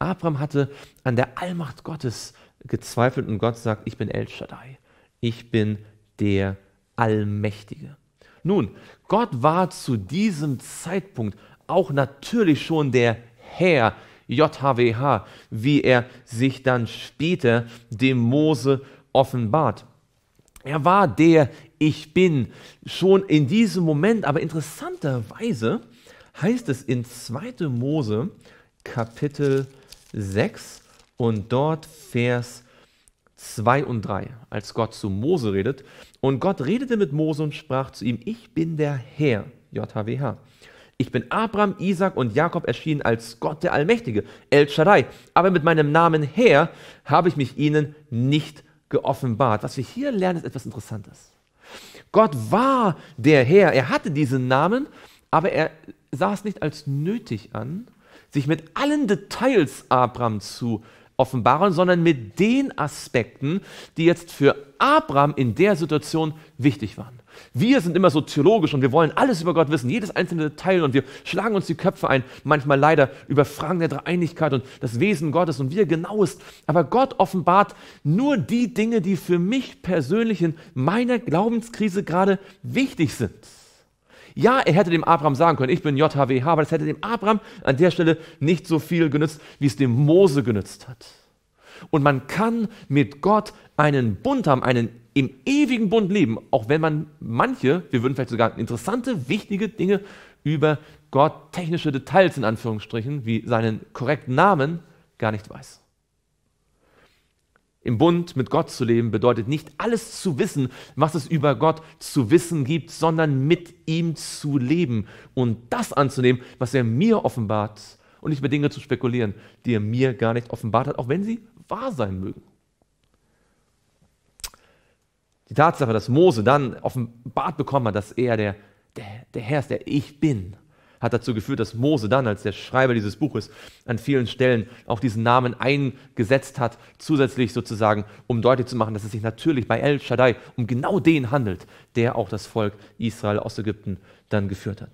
Speaker 1: Abraham hatte an der Allmacht Gottes gezweifelt und Gott sagt, ich bin El Shaddai, ich bin der Allmächtige. Nun, Gott war zu diesem Zeitpunkt auch natürlich schon der Herr, JHWH, wie er sich dann später dem Mose offenbart. Er war der Ich bin schon in diesem Moment, aber interessanterweise heißt es in 2. Mose Kapitel 6 und dort Vers 2 und 3, als Gott zu Mose redet. Und Gott redete mit Mose und sprach zu ihm, ich bin der Herr, JHWH. Ich bin Abraham, Isaac und Jakob erschienen als Gott der Allmächtige, El Shaddai. Aber mit meinem Namen Herr habe ich mich ihnen nicht geoffenbart. Was wir hier lernen, ist etwas Interessantes. Gott war der Herr, er hatte diesen Namen, aber er sah es nicht als nötig an, sich mit allen Details Abraham zu offenbaren, sondern mit den Aspekten, die jetzt für Abraham in der Situation wichtig waren. Wir sind immer so theologisch und wir wollen alles über Gott wissen, jedes einzelne Teil und wir schlagen uns die Köpfe ein, manchmal leider über Fragen der Dreieinigkeit und das Wesen Gottes und wie er genau ist. Aber Gott offenbart nur die Dinge, die für mich persönlich in meiner Glaubenskrise gerade wichtig sind. Ja, er hätte dem Abraham sagen können, ich bin JHWH, aber das hätte dem Abraham an der Stelle nicht so viel genützt, wie es dem Mose genützt hat. Und man kann mit Gott einen Bund haben, einen im ewigen Bund leben, auch wenn man manche, wir würden vielleicht sogar interessante, wichtige Dinge über Gott, technische Details in Anführungsstrichen, wie seinen korrekten Namen, gar nicht weiß. Im Bund mit Gott zu leben bedeutet nicht alles zu wissen, was es über Gott zu wissen gibt, sondern mit ihm zu leben und das anzunehmen, was er mir offenbart und nicht über Dinge zu spekulieren, die er mir gar nicht offenbart hat, auch wenn sie wahr sein mögen. Die Tatsache, dass Mose dann offenbart bekommen hat, dass er der, der, der Herr ist, der ich bin, hat dazu geführt, dass Mose dann, als der Schreiber dieses Buches, an vielen Stellen auch diesen Namen eingesetzt hat, zusätzlich sozusagen, um deutlich zu machen, dass es sich natürlich bei El Shaddai um genau den handelt, der auch das Volk Israel aus Ägypten dann geführt hat.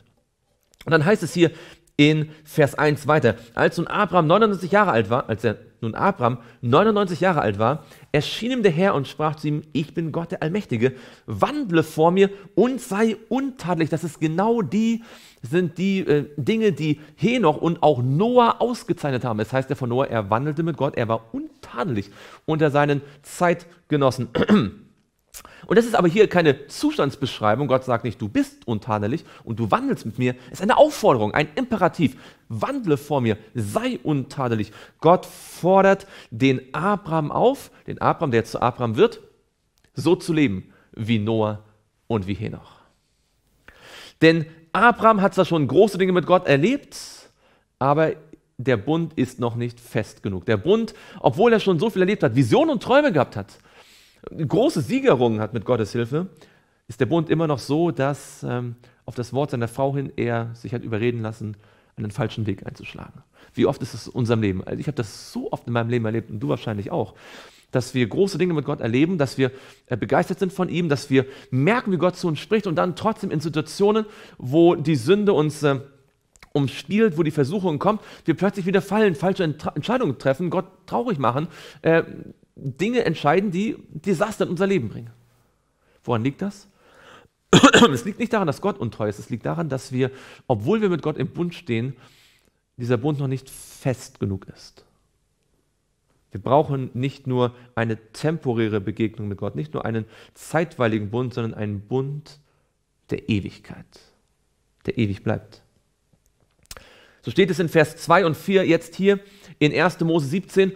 Speaker 1: Und dann heißt es hier, in Vers 1 weiter. Als nun Abraham 99 Jahre alt war, als er nun Abraham 99 Jahre alt war, erschien ihm der Herr und sprach zu ihm, ich bin Gott der Allmächtige, wandle vor mir und sei untadelig. Das ist genau die, sind die äh, Dinge, die Henoch und auch Noah ausgezeichnet haben. Es das heißt ja von Noah, er wandelte mit Gott, er war untadelig unter seinen Zeitgenossen. Und das ist aber hier keine Zustandsbeschreibung. Gott sagt nicht, du bist untadelig und du wandelst mit mir. Es ist eine Aufforderung, ein Imperativ. Wandle vor mir, sei untadelig. Gott fordert den Abraham auf, den Abraham, der zu Abraham wird, so zu leben wie Noah und wie Henoch. Denn Abraham hat zwar schon große Dinge mit Gott erlebt, aber der Bund ist noch nicht fest genug. Der Bund, obwohl er schon so viel erlebt hat, Visionen und Träume gehabt hat, große Siegerungen hat mit Gottes Hilfe, ist der Bund immer noch so, dass ähm, auf das Wort seiner Frau hin er sich hat überreden lassen, einen falschen Weg einzuschlagen. Wie oft ist es in unserem Leben? Also ich habe das so oft in meinem Leben erlebt und du wahrscheinlich auch, dass wir große Dinge mit Gott erleben, dass wir äh, begeistert sind von ihm, dass wir merken, wie Gott zu uns spricht und dann trotzdem in Situationen, wo die Sünde uns äh, umspielt, wo die Versuchung kommt, wir plötzlich wieder fallen, falsche Ent Entscheidungen treffen, Gott traurig machen, äh, Dinge entscheiden, die Desaster in unser Leben bringen. Woran liegt das? Es liegt nicht daran, dass Gott untreu ist. Es liegt daran, dass wir, obwohl wir mit Gott im Bund stehen, dieser Bund noch nicht fest genug ist. Wir brauchen nicht nur eine temporäre Begegnung mit Gott, nicht nur einen zeitweiligen Bund, sondern einen Bund der Ewigkeit, der ewig bleibt. So steht es in Vers 2 und 4 jetzt hier in 1. Mose 17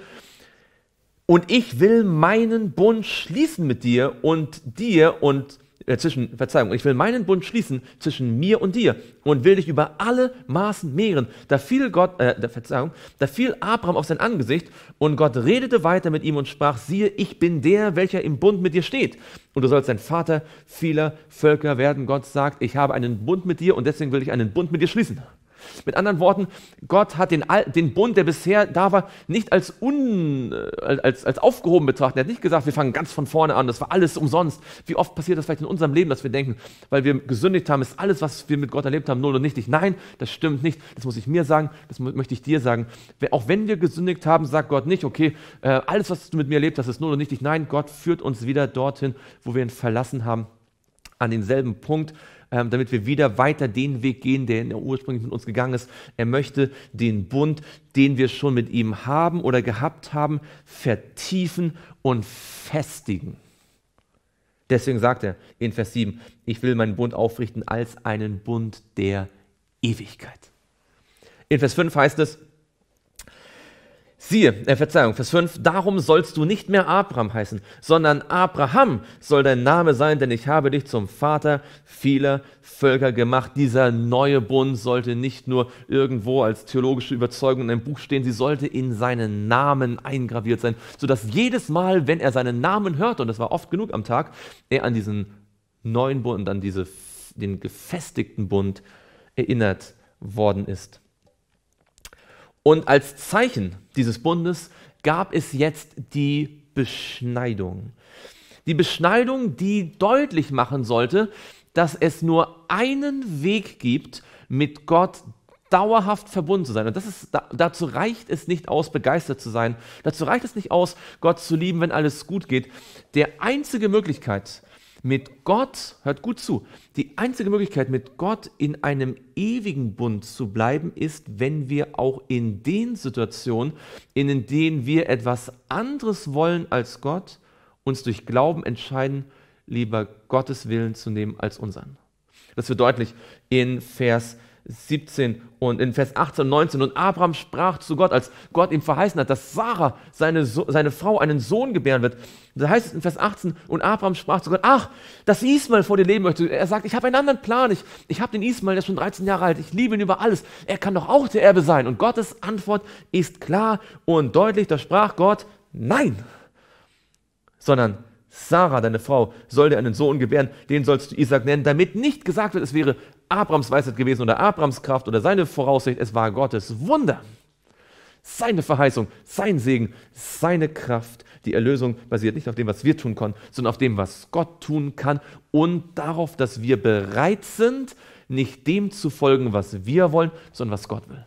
Speaker 1: und ich will meinen Bund schließen mit dir und dir und äh, zwischen, Verzeihung, ich will meinen Bund schließen zwischen mir und dir und will dich über alle Maßen mehren. Da fiel Gott, äh, Verzeihung, da fiel Abraham auf sein Angesicht und Gott redete weiter mit ihm und sprach, siehe, ich bin der, welcher im Bund mit dir steht. Und du sollst ein Vater vieler Völker werden. Gott sagt, ich habe einen Bund mit dir und deswegen will ich einen Bund mit dir schließen. Mit anderen Worten, Gott hat den, den Bund, der bisher da war, nicht als, un, äh, als, als aufgehoben betrachtet. Er hat nicht gesagt, wir fangen ganz von vorne an, das war alles umsonst. Wie oft passiert das vielleicht in unserem Leben, dass wir denken, weil wir gesündigt haben, ist alles, was wir mit Gott erlebt haben, null und nichtig. Nein, das stimmt nicht. Das muss ich mir sagen, das möchte ich dir sagen. Auch wenn wir gesündigt haben, sagt Gott nicht, okay, äh, alles, was du mit mir erlebt hast, ist null und nichtig. Nein, Gott führt uns wieder dorthin, wo wir ihn verlassen haben, an denselben Punkt, ähm, damit wir wieder weiter den Weg gehen, den er ursprünglich mit uns gegangen ist. Er möchte den Bund, den wir schon mit ihm haben oder gehabt haben, vertiefen und festigen. Deswegen sagt er in Vers 7, ich will meinen Bund aufrichten als einen Bund der Ewigkeit. In Vers 5 heißt es, Siehe, äh, Verzeihung, Vers 5, darum sollst du nicht mehr Abraham heißen, sondern Abraham soll dein Name sein, denn ich habe dich zum Vater vieler Völker gemacht. Dieser neue Bund sollte nicht nur irgendwo als theologische Überzeugung in einem Buch stehen, sie sollte in seinen Namen eingraviert sein, sodass jedes Mal, wenn er seinen Namen hörte, und das war oft genug am Tag, er an diesen neuen Bund, an diese, den gefestigten Bund erinnert worden ist. Und als Zeichen dieses Bundes gab es jetzt die Beschneidung. Die Beschneidung, die deutlich machen sollte, dass es nur einen Weg gibt, mit Gott dauerhaft verbunden zu sein. Und das ist, dazu reicht es nicht aus, begeistert zu sein. Dazu reicht es nicht aus, Gott zu lieben, wenn alles gut geht. Der einzige Möglichkeit, mit Gott, hört gut zu, die einzige Möglichkeit, mit Gott in einem ewigen Bund zu bleiben, ist, wenn wir auch in den Situationen, in denen wir etwas anderes wollen als Gott, uns durch Glauben entscheiden, lieber Gottes Willen zu nehmen als unseren. Das wird deutlich in Vers 7. 17 und in Vers 18 und 19. Und Abraham sprach zu Gott, als Gott ihm verheißen hat, dass Sarah, seine, so seine Frau, einen Sohn gebären wird. Da heißt es in Vers 18, und Abraham sprach zu Gott, ach, dass Ismail vor dir leben möchte. Er sagt, ich habe einen anderen Plan. Ich, ich habe den Ismail, der ist schon 13 Jahre alt. Ich liebe ihn über alles. Er kann doch auch der Erbe sein. Und Gottes Antwort ist klar und deutlich. Da sprach Gott, nein, sondern Sarah, deine Frau, soll dir einen Sohn gebären, den sollst du Isaac nennen, damit nicht gesagt wird, es wäre Abrams Weisheit gewesen oder Abrams Kraft oder seine Voraussicht. Es war Gottes Wunder. Seine Verheißung, sein Segen, seine Kraft. Die Erlösung basiert nicht auf dem, was wir tun können, sondern auf dem, was Gott tun kann und darauf, dass wir bereit sind, nicht dem zu folgen, was wir wollen, sondern was Gott will.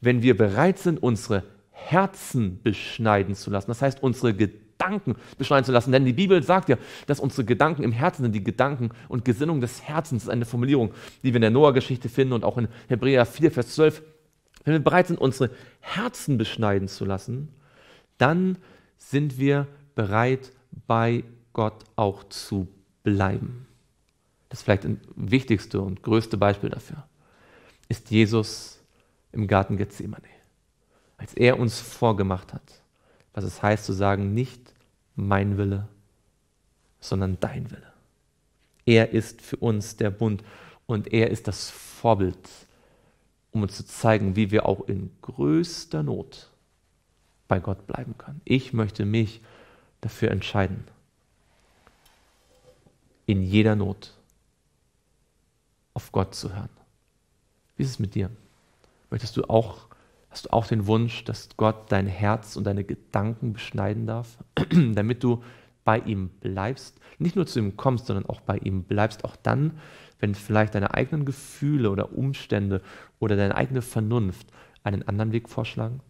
Speaker 1: Wenn wir bereit sind, unsere Herzen beschneiden zu lassen, das heißt unsere Gedanken, Gedanken beschneiden zu lassen. Denn die Bibel sagt ja, dass unsere Gedanken im Herzen sind. Die Gedanken und Gesinnung des Herzens ist eine Formulierung, die wir in der Noah-Geschichte finden und auch in Hebräer 4, Vers 12. Wenn wir bereit sind, unsere Herzen beschneiden zu lassen, dann sind wir bereit, bei Gott auch zu bleiben. Das vielleicht wichtigste und größte Beispiel dafür ist Jesus im Garten Gethsemane, als er uns vorgemacht hat, was es heißt zu sagen, nicht mein Wille, sondern dein Wille. Er ist für uns der Bund und er ist das Vorbild, um uns zu zeigen, wie wir auch in größter Not bei Gott bleiben können. Ich möchte mich dafür entscheiden, in jeder Not auf Gott zu hören. Wie ist es mit dir? Möchtest du auch Hast du auch den Wunsch, dass Gott dein Herz und deine Gedanken beschneiden darf, damit du bei ihm bleibst, nicht nur zu ihm kommst, sondern auch bei ihm bleibst, auch dann, wenn vielleicht deine eigenen Gefühle oder Umstände oder deine eigene Vernunft einen anderen Weg vorschlagen?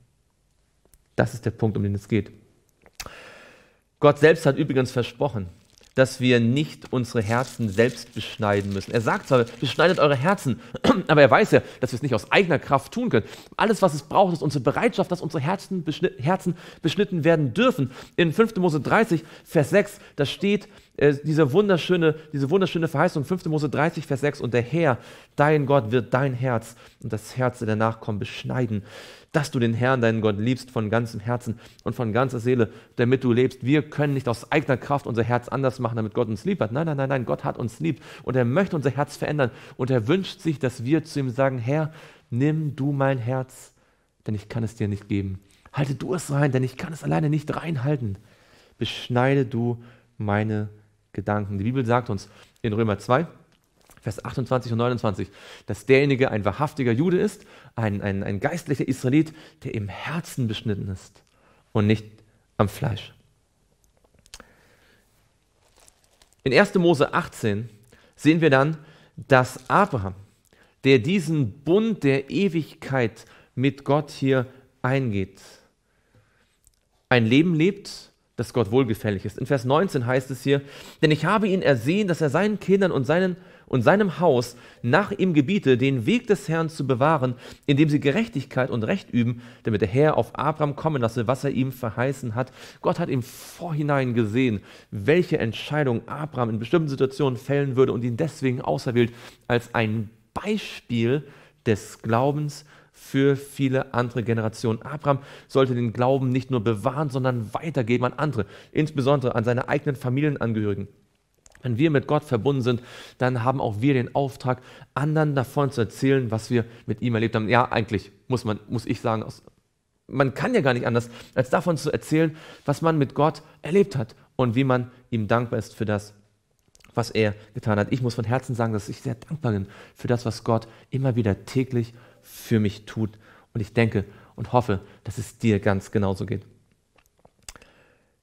Speaker 1: Das ist der Punkt, um den es geht. Gott selbst hat übrigens versprochen, dass wir nicht unsere Herzen selbst beschneiden müssen. Er sagt zwar, beschneidet eure Herzen, aber er weiß ja, dass wir es nicht aus eigener Kraft tun können. Alles, was es braucht, ist unsere Bereitschaft, dass unsere Herzen, beschnitten, Herzen beschnitten werden dürfen. In 5. Mose 30, Vers 6, da steht äh, diese, wunderschöne, diese wunderschöne Verheißung, 5. Mose 30, Vers 6, und der Herr, dein Gott, wird dein Herz und das Herz der Nachkommen beschneiden dass du den Herrn, deinen Gott, liebst von ganzem Herzen und von ganzer Seele, damit du lebst. Wir können nicht aus eigener Kraft unser Herz anders machen, damit Gott uns lieb hat. Nein, nein, nein, nein, Gott hat uns lieb und er möchte unser Herz verändern und er wünscht sich, dass wir zu ihm sagen, Herr, nimm du mein Herz, denn ich kann es dir nicht geben. Halte du es rein, denn ich kann es alleine nicht reinhalten. Beschneide du meine Gedanken. Die Bibel sagt uns in Römer 2, Vers 28 und 29, dass derjenige ein wahrhaftiger Jude ist, ein, ein, ein geistlicher Israelit, der im Herzen beschnitten ist und nicht am Fleisch. In 1. Mose 18 sehen wir dann, dass Abraham, der diesen Bund der Ewigkeit mit Gott hier eingeht, ein Leben lebt, das Gott wohlgefällig ist. In Vers 19 heißt es hier, denn ich habe ihn ersehen, dass er seinen Kindern und seinen und seinem Haus nach ihm gebiete, den Weg des Herrn zu bewahren, indem sie Gerechtigkeit und Recht üben, damit der Herr auf Abraham kommen lasse, was er ihm verheißen hat. Gott hat im Vorhinein gesehen, welche Entscheidung Abraham in bestimmten Situationen fällen würde und ihn deswegen auserwählt als ein Beispiel des Glaubens für viele andere Generationen. Abraham sollte den Glauben nicht nur bewahren, sondern weitergeben an andere, insbesondere an seine eigenen Familienangehörigen, wenn wir mit Gott verbunden sind, dann haben auch wir den Auftrag, anderen davon zu erzählen, was wir mit ihm erlebt haben. Ja, eigentlich muss man, muss ich sagen, man kann ja gar nicht anders, als davon zu erzählen, was man mit Gott erlebt hat und wie man ihm dankbar ist für das, was er getan hat. Ich muss von Herzen sagen, dass ich sehr dankbar bin für das, was Gott immer wieder täglich für mich tut. Und ich denke und hoffe, dass es dir ganz genauso geht.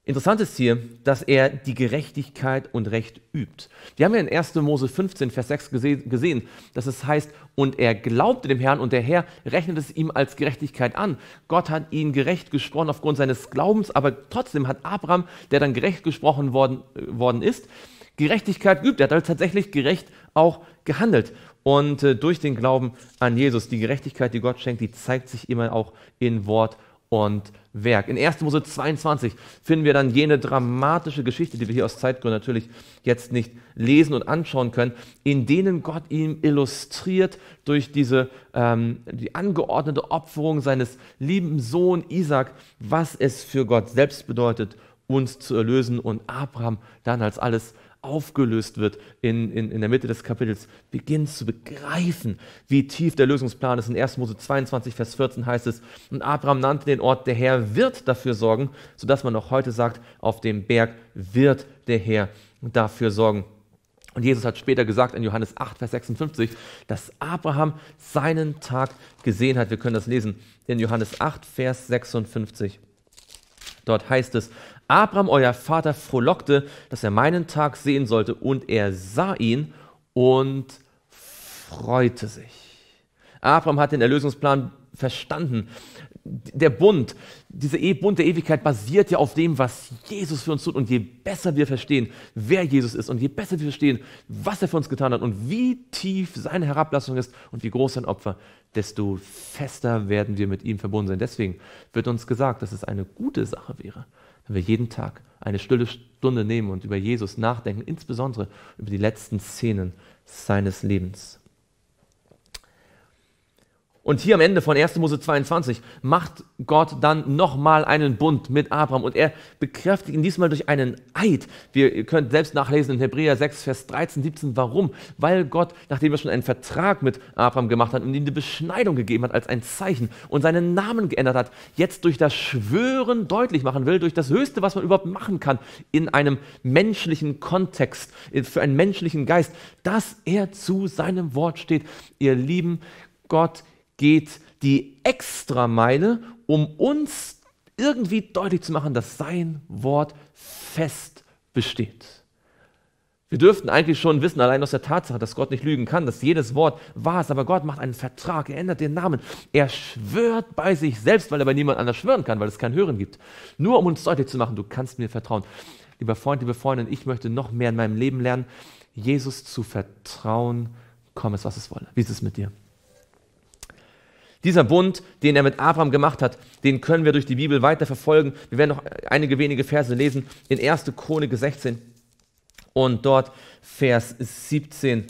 Speaker 1: Interessant ist hier, dass er die Gerechtigkeit und Recht übt. Wir haben ja in 1. Mose 15, Vers 6 gesehen, dass es heißt, und er glaubte dem Herrn und der Herr rechnet es ihm als Gerechtigkeit an. Gott hat ihn gerecht gesprochen aufgrund seines Glaubens, aber trotzdem hat Abraham, der dann gerecht gesprochen worden, äh, worden ist, Gerechtigkeit geübt. Er hat also tatsächlich gerecht auch gehandelt. Und äh, durch den Glauben an Jesus, die Gerechtigkeit, die Gott schenkt, die zeigt sich immer auch in Wort und Werk. In 1. Mose 22 finden wir dann jene dramatische Geschichte, die wir hier aus Zeitgründen natürlich jetzt nicht lesen und anschauen können, in denen Gott ihm illustriert durch diese ähm, die angeordnete Opferung seines lieben Sohn Isaac, was es für Gott selbst bedeutet, uns zu erlösen und Abraham dann als alles aufgelöst wird in, in, in der Mitte des Kapitels, beginnt zu begreifen, wie tief der Lösungsplan ist. In 1. Mose 22, Vers 14 heißt es, und Abraham nannte den Ort, der Herr wird dafür sorgen, sodass man auch heute sagt, auf dem Berg wird der Herr dafür sorgen. Und Jesus hat später gesagt in Johannes 8, Vers 56, dass Abraham seinen Tag gesehen hat. Wir können das lesen in Johannes 8, Vers 56. Dort heißt es, Abraham, euer Vater, frohlockte, dass er meinen Tag sehen sollte, und er sah ihn und freute sich. Abraham hat den Erlösungsplan verstanden. Der Bund, dieser e Bund der Ewigkeit basiert ja auf dem, was Jesus für uns tut. Und je besser wir verstehen, wer Jesus ist und je besser wir verstehen, was er für uns getan hat und wie tief seine Herablassung ist und wie groß sein Opfer, desto fester werden wir mit ihm verbunden sein. Deswegen wird uns gesagt, dass es eine gute Sache wäre, wenn wir jeden Tag eine stille Stunde nehmen und über Jesus nachdenken, insbesondere über die letzten Szenen seines Lebens. Und hier am Ende von 1. Mose 22 macht Gott dann nochmal einen Bund mit Abraham und er bekräftigt ihn diesmal durch einen Eid. Wir, können selbst nachlesen in Hebräer 6, Vers 13, 17. Warum? Weil Gott, nachdem er schon einen Vertrag mit Abraham gemacht hat und ihm die Beschneidung gegeben hat als ein Zeichen und seinen Namen geändert hat, jetzt durch das Schwören deutlich machen will, durch das Höchste, was man überhaupt machen kann in einem menschlichen Kontext, für einen menschlichen Geist, dass er zu seinem Wort steht. Ihr Lieben, Gott geht die Extrameile, um uns irgendwie deutlich zu machen, dass sein Wort fest besteht. Wir dürften eigentlich schon wissen, allein aus der Tatsache, dass Gott nicht lügen kann, dass jedes Wort wahr ist, aber Gott macht einen Vertrag, er ändert den Namen, er schwört bei sich selbst, weil er bei niemand anders schwören kann, weil es kein Hören gibt. Nur um uns deutlich zu machen, du kannst mir vertrauen. Lieber Freund, liebe Freundin, ich möchte noch mehr in meinem Leben lernen, Jesus zu vertrauen, komm es, was es wolle. Wie ist es mit dir? Dieser Bund, den er mit Abraham gemacht hat, den können wir durch die Bibel weiter verfolgen. Wir werden noch äh, einige wenige Verse lesen in 1. Chronik 16 und dort Vers 17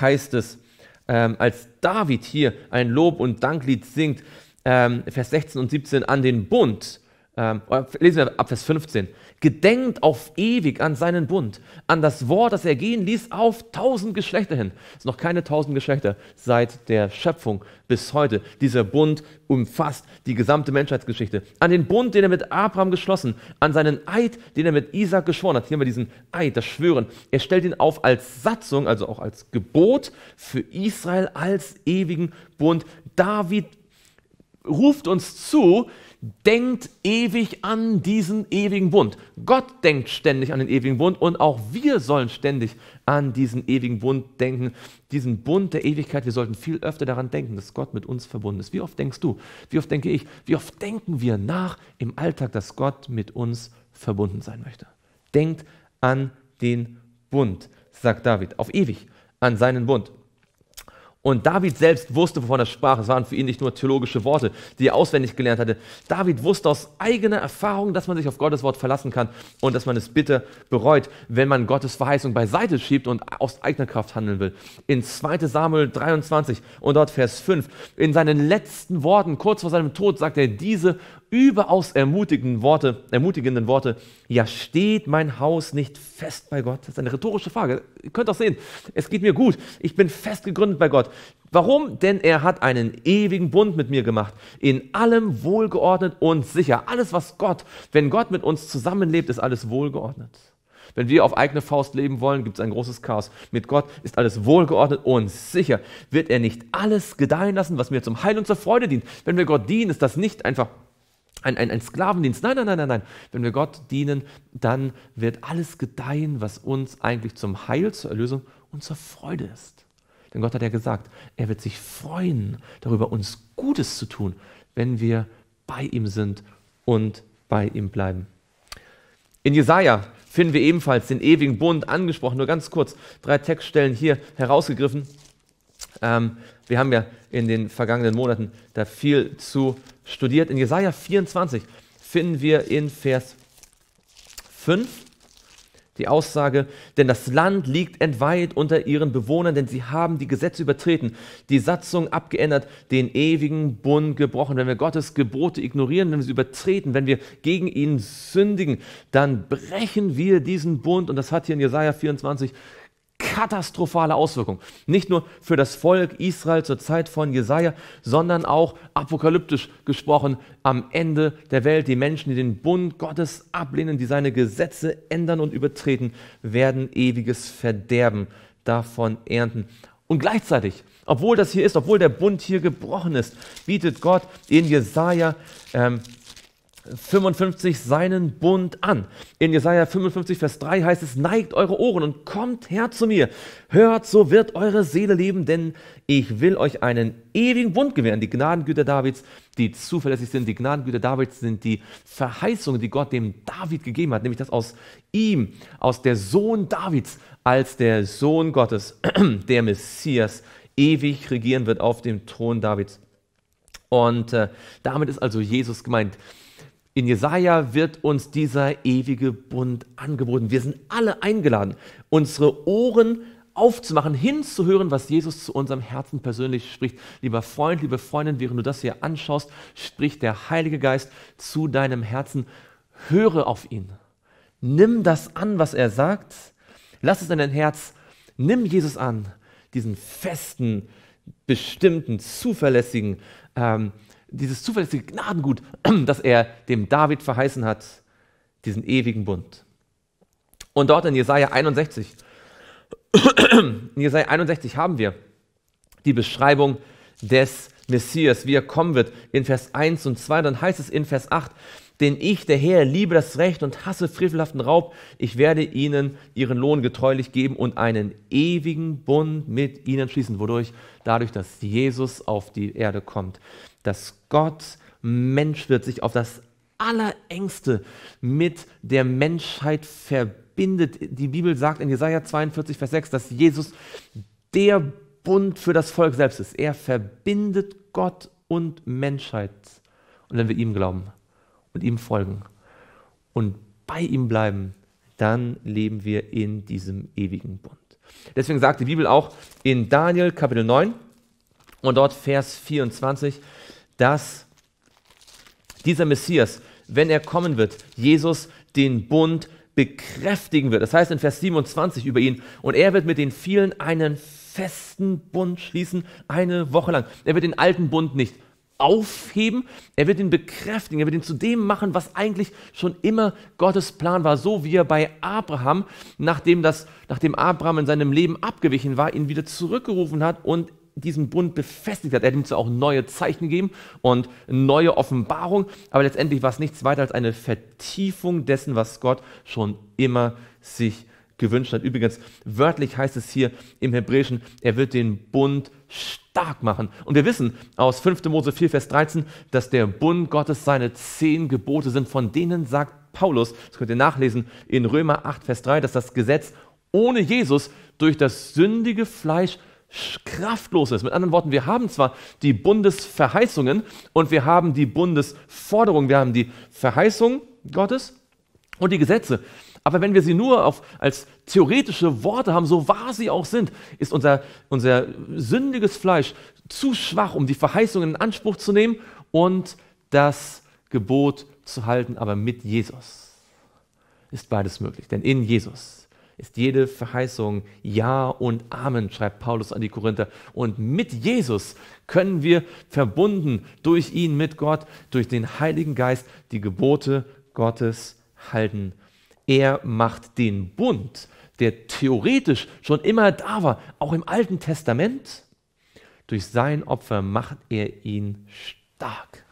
Speaker 1: heißt es, ähm, als David hier ein Lob und Danklied singt, ähm, Vers 16 und 17 an den Bund, ähm, oh, lesen wir ab Vers 15. Gedenkt auf ewig an seinen Bund, an das Wort, das er gehen ließ, auf tausend Geschlechter hin. Es sind noch keine tausend Geschlechter seit der Schöpfung bis heute. Dieser Bund umfasst die gesamte Menschheitsgeschichte. An den Bund, den er mit Abraham geschlossen, an seinen Eid, den er mit Isaac geschworen hat. Hier haben wir diesen Eid, das Schwören. Er stellt ihn auf als Satzung, also auch als Gebot für Israel als ewigen Bund. David ruft uns zu, denkt ewig an diesen ewigen Bund. Gott denkt ständig an den ewigen Bund und auch wir sollen ständig an diesen ewigen Bund denken, diesen Bund der Ewigkeit. Wir sollten viel öfter daran denken, dass Gott mit uns verbunden ist. Wie oft denkst du? Wie oft denke ich? Wie oft denken wir nach im Alltag, dass Gott mit uns verbunden sein möchte? Denkt an den Bund, sagt David, auf ewig an seinen Bund. Und David selbst wusste, wovon er sprach. Es waren für ihn nicht nur theologische Worte, die er auswendig gelernt hatte. David wusste aus eigener Erfahrung, dass man sich auf Gottes Wort verlassen kann und dass man es bitter bereut, wenn man Gottes Verheißung beiseite schiebt und aus eigener Kraft handeln will. In 2 Samuel 23 und dort Vers 5, in seinen letzten Worten, kurz vor seinem Tod, sagt er diese überaus ermutigenden Worte, ermutigenden Worte, ja steht mein Haus nicht fest bei Gott? Das ist eine rhetorische Frage. Ihr könnt doch sehen, es geht mir gut. Ich bin fest gegründet bei Gott. Warum? Denn er hat einen ewigen Bund mit mir gemacht. In allem wohlgeordnet und sicher. Alles, was Gott, wenn Gott mit uns zusammenlebt, ist alles wohlgeordnet. Wenn wir auf eigene Faust leben wollen, gibt es ein großes Chaos. Mit Gott ist alles wohlgeordnet und sicher. Wird er nicht alles gedeihen lassen, was mir zum Heil und zur Freude dient? Wenn wir Gott dienen, ist das nicht einfach ein, ein, ein Sklavendienst. Nein, nein, nein, nein, nein. Wenn wir Gott dienen, dann wird alles gedeihen, was uns eigentlich zum Heil, zur Erlösung und zur Freude ist. Denn Gott hat ja gesagt, er wird sich freuen darüber, uns Gutes zu tun, wenn wir bei ihm sind und bei ihm bleiben. In Jesaja finden wir ebenfalls den ewigen Bund angesprochen. Nur ganz kurz drei Textstellen hier herausgegriffen. Ähm, wir haben ja in den vergangenen Monaten da viel zu studiert, in Jesaja 24 finden wir in Vers 5 die Aussage, denn das Land liegt entweiht unter ihren Bewohnern, denn sie haben die Gesetze übertreten, die Satzung abgeändert, den ewigen Bund gebrochen. Wenn wir Gottes Gebote ignorieren, wenn wir sie übertreten, wenn wir gegen ihn sündigen, dann brechen wir diesen Bund. Und das hat hier in Jesaja 24 katastrophale Auswirkungen. Nicht nur für das Volk Israel zur Zeit von Jesaja, sondern auch apokalyptisch gesprochen am Ende der Welt. Die Menschen, die den Bund Gottes ablehnen, die seine Gesetze ändern und übertreten, werden ewiges Verderben davon ernten. Und gleichzeitig, obwohl das hier ist, obwohl der Bund hier gebrochen ist, bietet Gott in Jesaja ähm, 55 seinen Bund an. In Jesaja 55, Vers 3 heißt es, neigt eure Ohren und kommt her zu mir. Hört, so wird eure Seele leben, denn ich will euch einen ewigen Bund gewähren. Die Gnadengüter Davids, die zuverlässig sind, die Gnadengüter Davids sind die Verheißungen, die Gott dem David gegeben hat, nämlich dass aus ihm, aus der Sohn Davids, als der Sohn Gottes, der Messias, ewig regieren wird auf dem Thron Davids. Und äh, damit ist also Jesus gemeint. In Jesaja wird uns dieser ewige Bund angeboten. Wir sind alle eingeladen, unsere Ohren aufzumachen, hinzuhören, was Jesus zu unserem Herzen persönlich spricht. Lieber Freund, liebe Freundin, während du das hier anschaust, spricht der Heilige Geist zu deinem Herzen. Höre auf ihn. Nimm das an, was er sagt. Lass es in dein Herz. Nimm Jesus an, diesen festen, bestimmten, zuverlässigen, ähm, dieses zuverlässige Gnadengut, das er dem David verheißen hat, diesen ewigen Bund. Und dort in Jesaja 61, in Jesaja 61 haben wir die Beschreibung des Messias, wie er kommen wird, in Vers 1 und 2. Dann heißt es in Vers 8, denn ich, der Herr, liebe das Recht und hasse frevelhaften Raub. Ich werde ihnen ihren Lohn getreulich geben und einen ewigen Bund mit ihnen schließen, wodurch dadurch, dass Jesus auf die Erde kommt dass Gott Mensch wird, sich auf das allerengste mit der Menschheit verbindet. Die Bibel sagt in Jesaja 42, Vers 6, dass Jesus der Bund für das Volk selbst ist. Er verbindet Gott und Menschheit. Und wenn wir ihm glauben und ihm folgen und bei ihm bleiben, dann leben wir in diesem ewigen Bund. Deswegen sagt die Bibel auch in Daniel Kapitel 9 und dort Vers 24, dass dieser Messias, wenn er kommen wird, Jesus den Bund bekräftigen wird. Das heißt in Vers 27 über ihn, und er wird mit den vielen einen festen Bund schließen, eine Woche lang. Er wird den alten Bund nicht aufheben, er wird ihn bekräftigen, er wird ihn zu dem machen, was eigentlich schon immer Gottes Plan war, so wie er bei Abraham, nachdem, das, nachdem Abraham in seinem Leben abgewichen war, ihn wieder zurückgerufen hat und diesen Bund befestigt hat. Er hat ihm zwar auch neue Zeichen gegeben und neue Offenbarung, aber letztendlich war es nichts weiter als eine Vertiefung dessen, was Gott schon immer sich gewünscht hat. Übrigens, wörtlich heißt es hier im Hebräischen, er wird den Bund stark machen. Und wir wissen aus 5. Mose 4, Vers 13, dass der Bund Gottes seine zehn Gebote sind, von denen sagt Paulus, das könnt ihr nachlesen in Römer 8, Vers 3, dass das Gesetz ohne Jesus durch das sündige Fleisch kraftlos ist. Mit anderen Worten, wir haben zwar die Bundesverheißungen und wir haben die Bundesforderungen, wir haben die Verheißung Gottes und die Gesetze. Aber wenn wir sie nur auf, als theoretische Worte haben, so wahr sie auch sind, ist unser, unser sündiges Fleisch zu schwach, um die Verheißungen in Anspruch zu nehmen und das Gebot zu halten, aber mit Jesus ist beides möglich. Denn in Jesus ist jede Verheißung Ja und Amen, schreibt Paulus an die Korinther. Und mit Jesus können wir verbunden durch ihn mit Gott, durch den Heiligen Geist, die Gebote Gottes halten. Er macht den Bund, der theoretisch schon immer da war, auch im Alten Testament. Durch sein Opfer macht er ihn stark,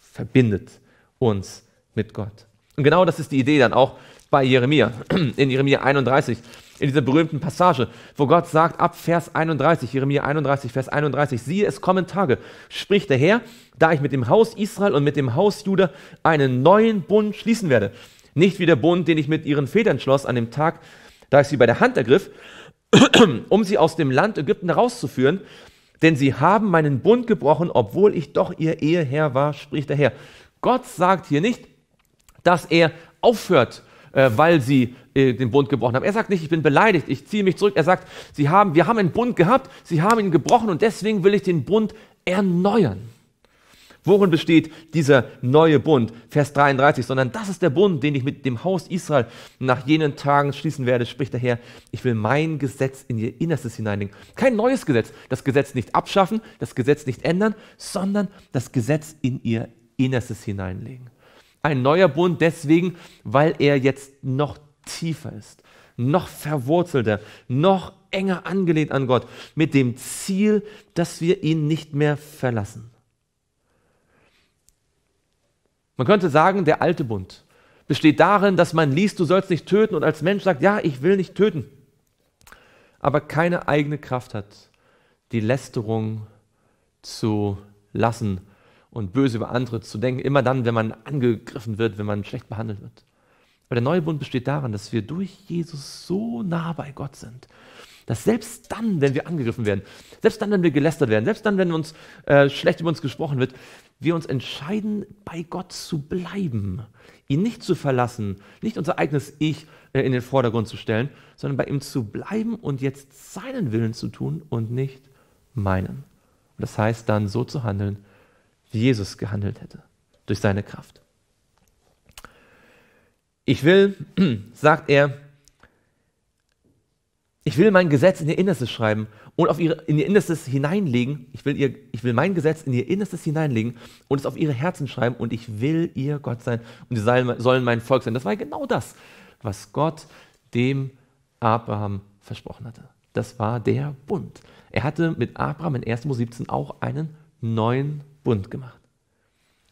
Speaker 1: verbindet uns mit Gott. Und genau das ist die Idee dann auch bei Jeremia, in Jeremia 31, in dieser berühmten Passage, wo Gott sagt, ab Vers 31, Jeremia 31, Vers 31, siehe, es kommen Tage, spricht der Herr, da ich mit dem Haus Israel und mit dem Haus Juda einen neuen Bund schließen werde. Nicht wie der Bund, den ich mit ihren Vätern schloss an dem Tag, da ich sie bei der Hand ergriff, um sie aus dem Land Ägypten herauszuführen, denn sie haben meinen Bund gebrochen, obwohl ich doch ihr Eheherr war, spricht der Herr. Gott sagt hier nicht, dass er aufhört, äh, weil sie äh, den Bund gebrochen haben. Er sagt nicht, ich bin beleidigt, ich ziehe mich zurück. Er sagt, sie haben, wir haben einen Bund gehabt, sie haben ihn gebrochen und deswegen will ich den Bund erneuern. Worin besteht dieser neue Bund? Vers 33, sondern das ist der Bund, den ich mit dem Haus Israel nach jenen Tagen schließen werde, spricht der Herr. Ich will mein Gesetz in ihr Innerstes hineinlegen. Kein neues Gesetz. Das Gesetz nicht abschaffen, das Gesetz nicht ändern, sondern das Gesetz in ihr Innerstes hineinlegen ein neuer Bund deswegen, weil er jetzt noch tiefer ist, noch verwurzelter, noch enger angelehnt an Gott, mit dem Ziel, dass wir ihn nicht mehr verlassen. Man könnte sagen, der alte Bund besteht darin, dass man liest, du sollst nicht töten und als Mensch sagt, ja, ich will nicht töten, aber keine eigene Kraft hat, die Lästerung zu lassen und böse über andere zu denken, immer dann, wenn man angegriffen wird, wenn man schlecht behandelt wird. Aber der neue Bund besteht darin, dass wir durch Jesus so nah bei Gott sind, dass selbst dann, wenn wir angegriffen werden, selbst dann, wenn wir gelästert werden, selbst dann, wenn uns äh, schlecht über uns gesprochen wird, wir uns entscheiden, bei Gott zu bleiben, ihn nicht zu verlassen, nicht unser eigenes Ich äh, in den Vordergrund zu stellen, sondern bei ihm zu bleiben und jetzt seinen Willen zu tun und nicht meinen. Und das heißt dann so zu handeln, wie Jesus gehandelt hätte, durch seine Kraft. Ich will, sagt er, ich will mein Gesetz in ihr Innerstes schreiben und auf ihre, in ihr Innerstes hineinlegen. Ich will, ihr, ich will mein Gesetz in ihr Innerstes hineinlegen und es auf ihre Herzen schreiben und ich will ihr Gott sein und sie sollen mein Volk sein. Das war genau das, was Gott dem Abraham versprochen hatte. Das war der Bund. Er hatte mit Abraham in 1. Mose 17 auch einen neuen bunt gemacht.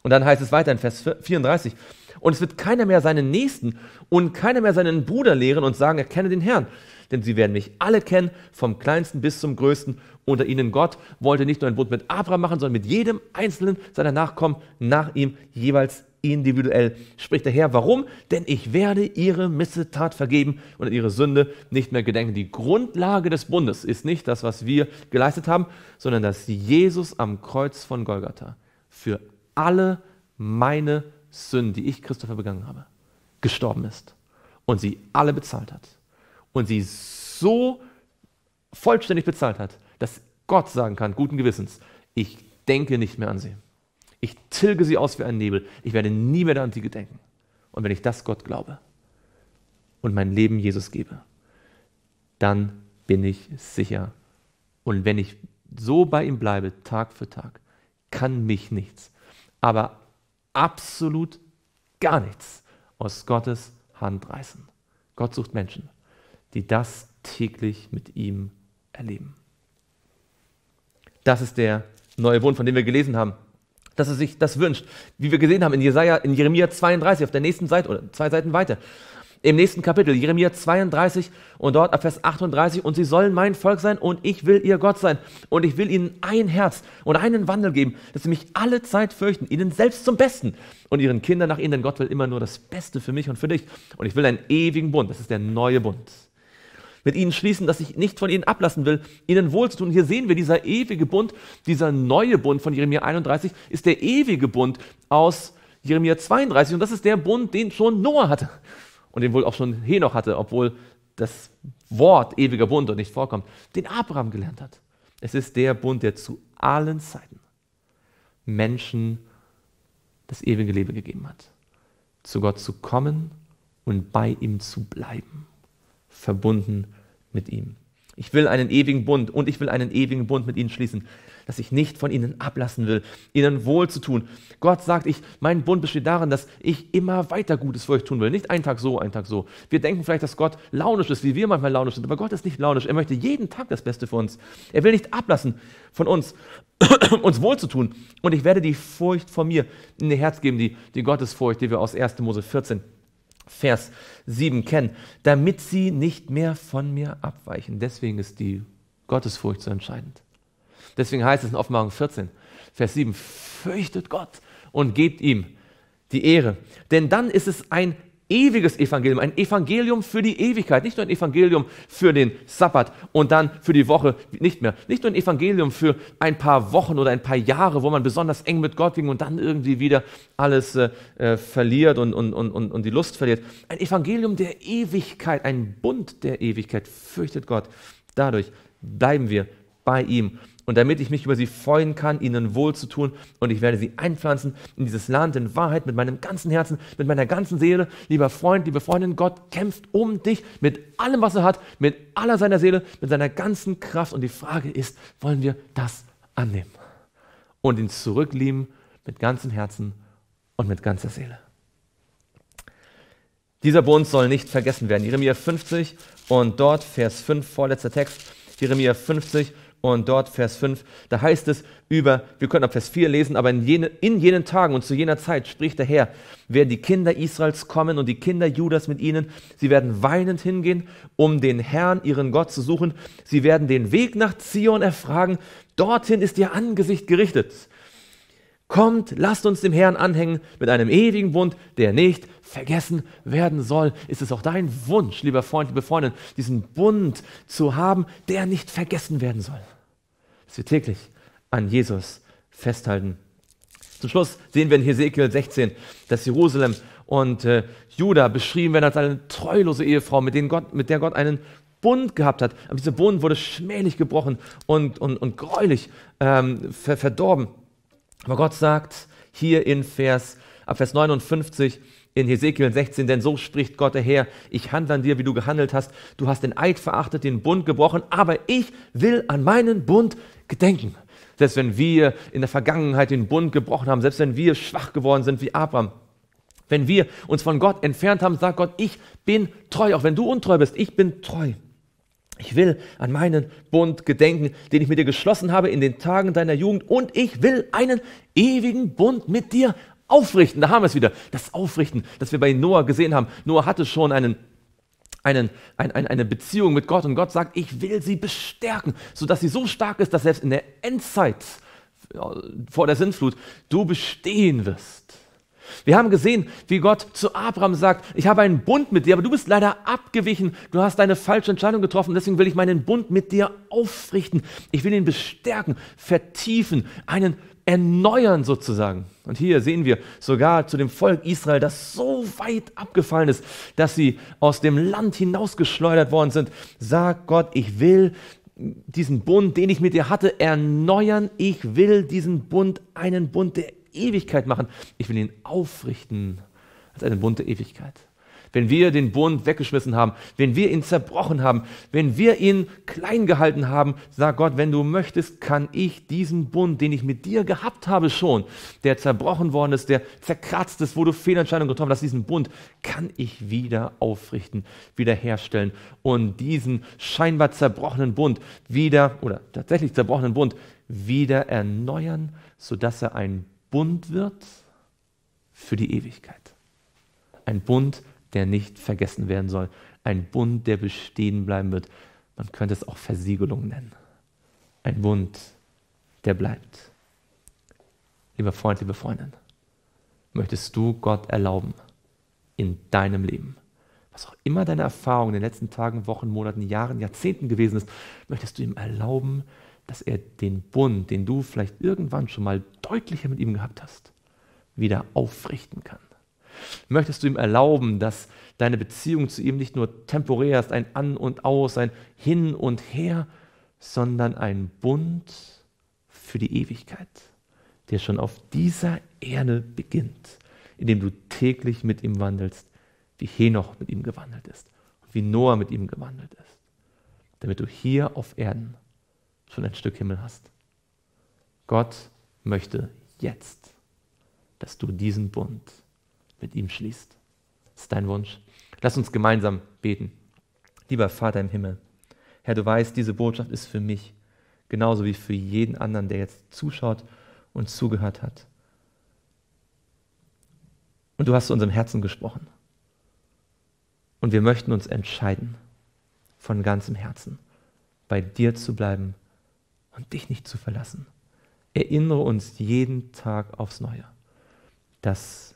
Speaker 1: Und dann heißt es weiter in Vers 34, und es wird keiner mehr seinen Nächsten und keiner mehr seinen Bruder lehren und sagen, er kenne den Herrn, denn sie werden mich alle kennen, vom kleinsten bis zum größten unter ihnen. Gott wollte nicht nur ein Bund mit Abraham machen, sondern mit jedem einzelnen seiner Nachkommen nach ihm jeweils individuell, spricht der Herr. Warum? Denn ich werde ihre Missetat vergeben und ihre Sünde nicht mehr gedenken. Die Grundlage des Bundes ist nicht das, was wir geleistet haben, sondern dass Jesus am Kreuz von Golgatha für alle meine Sünden, die ich Christopher begangen habe, gestorben ist und sie alle bezahlt hat. Und sie so vollständig bezahlt hat, dass Gott sagen kann, guten Gewissens, ich denke nicht mehr an sie. Ich tilge sie aus wie ein Nebel. Ich werde nie mehr an sie gedenken. Und wenn ich das Gott glaube und mein Leben Jesus gebe, dann bin ich sicher. Und wenn ich so bei ihm bleibe, Tag für Tag, kann mich nichts, aber absolut gar nichts aus Gottes Hand reißen. Gott sucht Menschen, die das täglich mit ihm erleben. Das ist der neue Wohn, von dem wir gelesen haben dass er sich das wünscht. Wie wir gesehen haben in Jesaja, in Jeremia 32, auf der nächsten Seite oder zwei Seiten weiter. Im nächsten Kapitel, Jeremia 32 und dort ab Vers 38, und sie sollen mein Volk sein und ich will ihr Gott sein und ich will ihnen ein Herz und einen Wandel geben, dass sie mich alle Zeit fürchten, ihnen selbst zum Besten und ihren Kindern nach ihnen, denn Gott will immer nur das Beste für mich und für dich und ich will einen ewigen Bund, das ist der neue Bund mit ihnen schließen, dass ich nicht von ihnen ablassen will, ihnen wohlzutun. Hier sehen wir, dieser ewige Bund, dieser neue Bund von Jeremia 31 ist der ewige Bund aus Jeremia 32 und das ist der Bund, den schon Noah hatte und den wohl auch schon Henoch hatte, obwohl das Wort ewiger Bund dort nicht vorkommt, den Abraham gelernt hat. Es ist der Bund, der zu allen Zeiten Menschen das ewige Leben gegeben hat. Zu Gott zu kommen und bei ihm zu bleiben verbunden mit ihm. Ich will einen ewigen Bund und ich will einen ewigen Bund mit ihnen schließen, dass ich nicht von ihnen ablassen will, ihnen wohl zu tun. Gott sagt, ich, mein Bund besteht darin, dass ich immer weiter Gutes für euch tun will. Nicht einen Tag so, einen Tag so. Wir denken vielleicht, dass Gott launisch ist, wie wir manchmal launisch sind, aber Gott ist nicht launisch. Er möchte jeden Tag das Beste für uns. Er will nicht ablassen von uns, uns wohl zu tun. Und ich werde die Furcht vor mir in ihr Herz geben, die, die Gottesfurcht, die wir aus 1. Mose 14 Vers 7 kennen, damit sie nicht mehr von mir abweichen. Deswegen ist die Gottesfurcht so entscheidend. Deswegen heißt es in Offenbarung 14, Vers 7, fürchtet Gott und gebt ihm die Ehre. Denn dann ist es ein ewiges Evangelium, ein Evangelium für die Ewigkeit, nicht nur ein Evangelium für den Sabbat und dann für die Woche nicht mehr, nicht nur ein Evangelium für ein paar Wochen oder ein paar Jahre, wo man besonders eng mit Gott ging und dann irgendwie wieder alles äh, äh, verliert und, und, und, und die Lust verliert. Ein Evangelium der Ewigkeit, ein Bund der Ewigkeit, fürchtet Gott. Dadurch bleiben wir bei ihm und damit ich mich über sie freuen kann, ihnen wohl zu tun. Und ich werde sie einpflanzen in dieses Land in Wahrheit mit meinem ganzen Herzen, mit meiner ganzen Seele. Lieber Freund, liebe Freundin, Gott kämpft um dich mit allem, was er hat, mit aller seiner Seele, mit seiner ganzen Kraft. Und die Frage ist, wollen wir das annehmen und ihn zurücklieben mit ganzem Herzen und mit ganzer Seele. Dieser Bund soll nicht vergessen werden. Jeremia 50 und dort Vers 5, vorletzter Text. Jeremia 50 und dort Vers 5, da heißt es über, wir können ab Vers 4 lesen, aber in, jene, in jenen Tagen und zu jener Zeit spricht der Herr, werden die Kinder Israels kommen und die Kinder Judas mit ihnen, sie werden weinend hingehen, um den Herrn, ihren Gott zu suchen, sie werden den Weg nach Zion erfragen, dorthin ist ihr Angesicht gerichtet. Kommt, lasst uns dem Herrn anhängen mit einem ewigen Bund, der nicht vergessen werden soll. Ist es auch dein Wunsch, lieber Freund, liebe Freundin, diesen Bund zu haben, der nicht vergessen werden soll? dass wir täglich an Jesus festhalten. Zum Schluss sehen wir in Hesekiel 16, dass Jerusalem und äh, Juda beschrieben werden als eine treulose Ehefrau, mit, Gott, mit der Gott einen Bund gehabt hat. Aber dieser Bund wurde schmählich gebrochen und, und, und gräulich ähm, ver verdorben. Aber Gott sagt hier in Vers, ab Vers 59, in Hesekiel 16, denn so spricht Gott der Herr, ich handle an dir, wie du gehandelt hast, du hast den Eid verachtet, den Bund gebrochen, aber ich will an meinen Bund gedenken. Selbst wenn wir in der Vergangenheit den Bund gebrochen haben, selbst wenn wir schwach geworden sind wie Abraham, wenn wir uns von Gott entfernt haben, sagt Gott, ich bin treu, auch wenn du untreu bist, ich bin treu. Ich will an meinen Bund gedenken, den ich mit dir geschlossen habe in den Tagen deiner Jugend und ich will einen ewigen Bund mit dir aufrichten. Da haben wir es wieder, das Aufrichten, das wir bei Noah gesehen haben. Noah hatte schon einen einen, ein, ein, eine Beziehung mit Gott und Gott sagt, ich will sie bestärken, sodass sie so stark ist, dass selbst in der Endzeit vor der Sintflut du bestehen wirst. Wir haben gesehen, wie Gott zu Abraham sagt, ich habe einen Bund mit dir, aber du bist leider abgewichen, du hast deine falsche Entscheidung getroffen, deswegen will ich meinen Bund mit dir aufrichten, ich will ihn bestärken, vertiefen, einen erneuern sozusagen. Und hier sehen wir sogar zu dem Volk Israel, das so weit abgefallen ist, dass sie aus dem Land hinausgeschleudert worden sind, sagt Gott, ich will diesen Bund, den ich mit dir hatte, erneuern. Ich will diesen Bund, einen Bund der Ewigkeit machen. Ich will ihn aufrichten als einen Bund der Ewigkeit wenn wir den Bund weggeschmissen haben, wenn wir ihn zerbrochen haben, wenn wir ihn klein gehalten haben, sag Gott, wenn du möchtest, kann ich diesen Bund, den ich mit dir gehabt habe schon, der zerbrochen worden ist, der zerkratzt ist, wo du Fehlentscheidungen getroffen hast, diesen Bund kann ich wieder aufrichten, wiederherstellen und diesen scheinbar zerbrochenen Bund wieder oder tatsächlich zerbrochenen Bund wieder erneuern, sodass er ein Bund wird für die Ewigkeit. Ein Bund, der nicht vergessen werden soll. Ein Bund, der bestehen bleiben wird. Man könnte es auch Versiegelung nennen. Ein Bund, der bleibt. Lieber Freund, liebe Freundin, möchtest du Gott erlauben in deinem Leben? Was auch immer deine Erfahrung in den letzten Tagen, Wochen, Monaten, Jahren, Jahrzehnten gewesen ist, möchtest du ihm erlauben, dass er den Bund, den du vielleicht irgendwann schon mal deutlicher mit ihm gehabt hast, wieder aufrichten kann. Möchtest du ihm erlauben, dass deine Beziehung zu ihm nicht nur temporär ist, ein An und Aus, ein Hin und Her, sondern ein Bund für die Ewigkeit, der schon auf dieser Erde beginnt, indem du täglich mit ihm wandelst, wie Henoch mit ihm gewandelt ist wie Noah mit ihm gewandelt ist, damit du hier auf Erden schon ein Stück Himmel hast. Gott möchte jetzt, dass du diesen Bund mit ihm schließt. Das ist dein Wunsch. Lass uns gemeinsam beten. Lieber Vater im Himmel, Herr, du weißt, diese Botschaft ist für mich, genauso wie für jeden anderen, der jetzt zuschaut und zugehört hat. Und du hast zu unserem Herzen gesprochen. Und wir möchten uns entscheiden, von ganzem Herzen bei dir zu bleiben und dich nicht zu verlassen. Erinnere uns jeden Tag aufs Neue, dass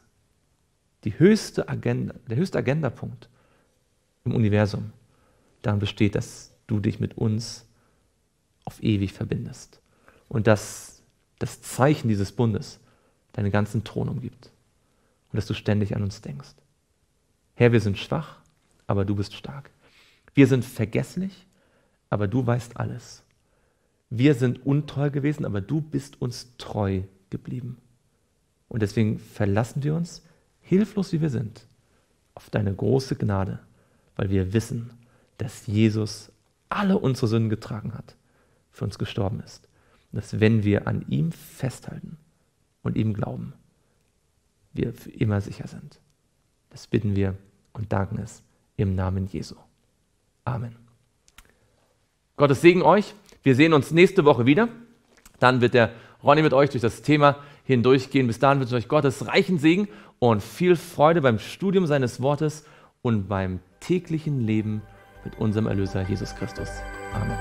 Speaker 1: die höchste Agenda, der höchste Agendapunkt im Universum darin besteht, dass du dich mit uns auf ewig verbindest und dass das Zeichen dieses Bundes deinen ganzen Thron umgibt und dass du ständig an uns denkst. Herr, wir sind schwach, aber du bist stark. Wir sind vergesslich, aber du weißt alles. Wir sind untreu gewesen, aber du bist uns treu geblieben. Und deswegen verlassen wir uns hilflos wie wir sind, auf deine große Gnade, weil wir wissen, dass Jesus alle unsere Sünden getragen hat, für uns gestorben ist. Und dass wenn wir an ihm festhalten und ihm glauben, wir für immer sicher sind. Das bitten wir und danken es im Namen Jesu. Amen. Gottes Segen euch. Wir sehen uns nächste Woche wieder. Dann wird der Ronny mit euch durch das Thema hindurchgehen. Bis dahin wünsche ich euch Gottes reichen Segen und viel Freude beim Studium seines Wortes und beim täglichen Leben mit unserem Erlöser Jesus Christus. Amen.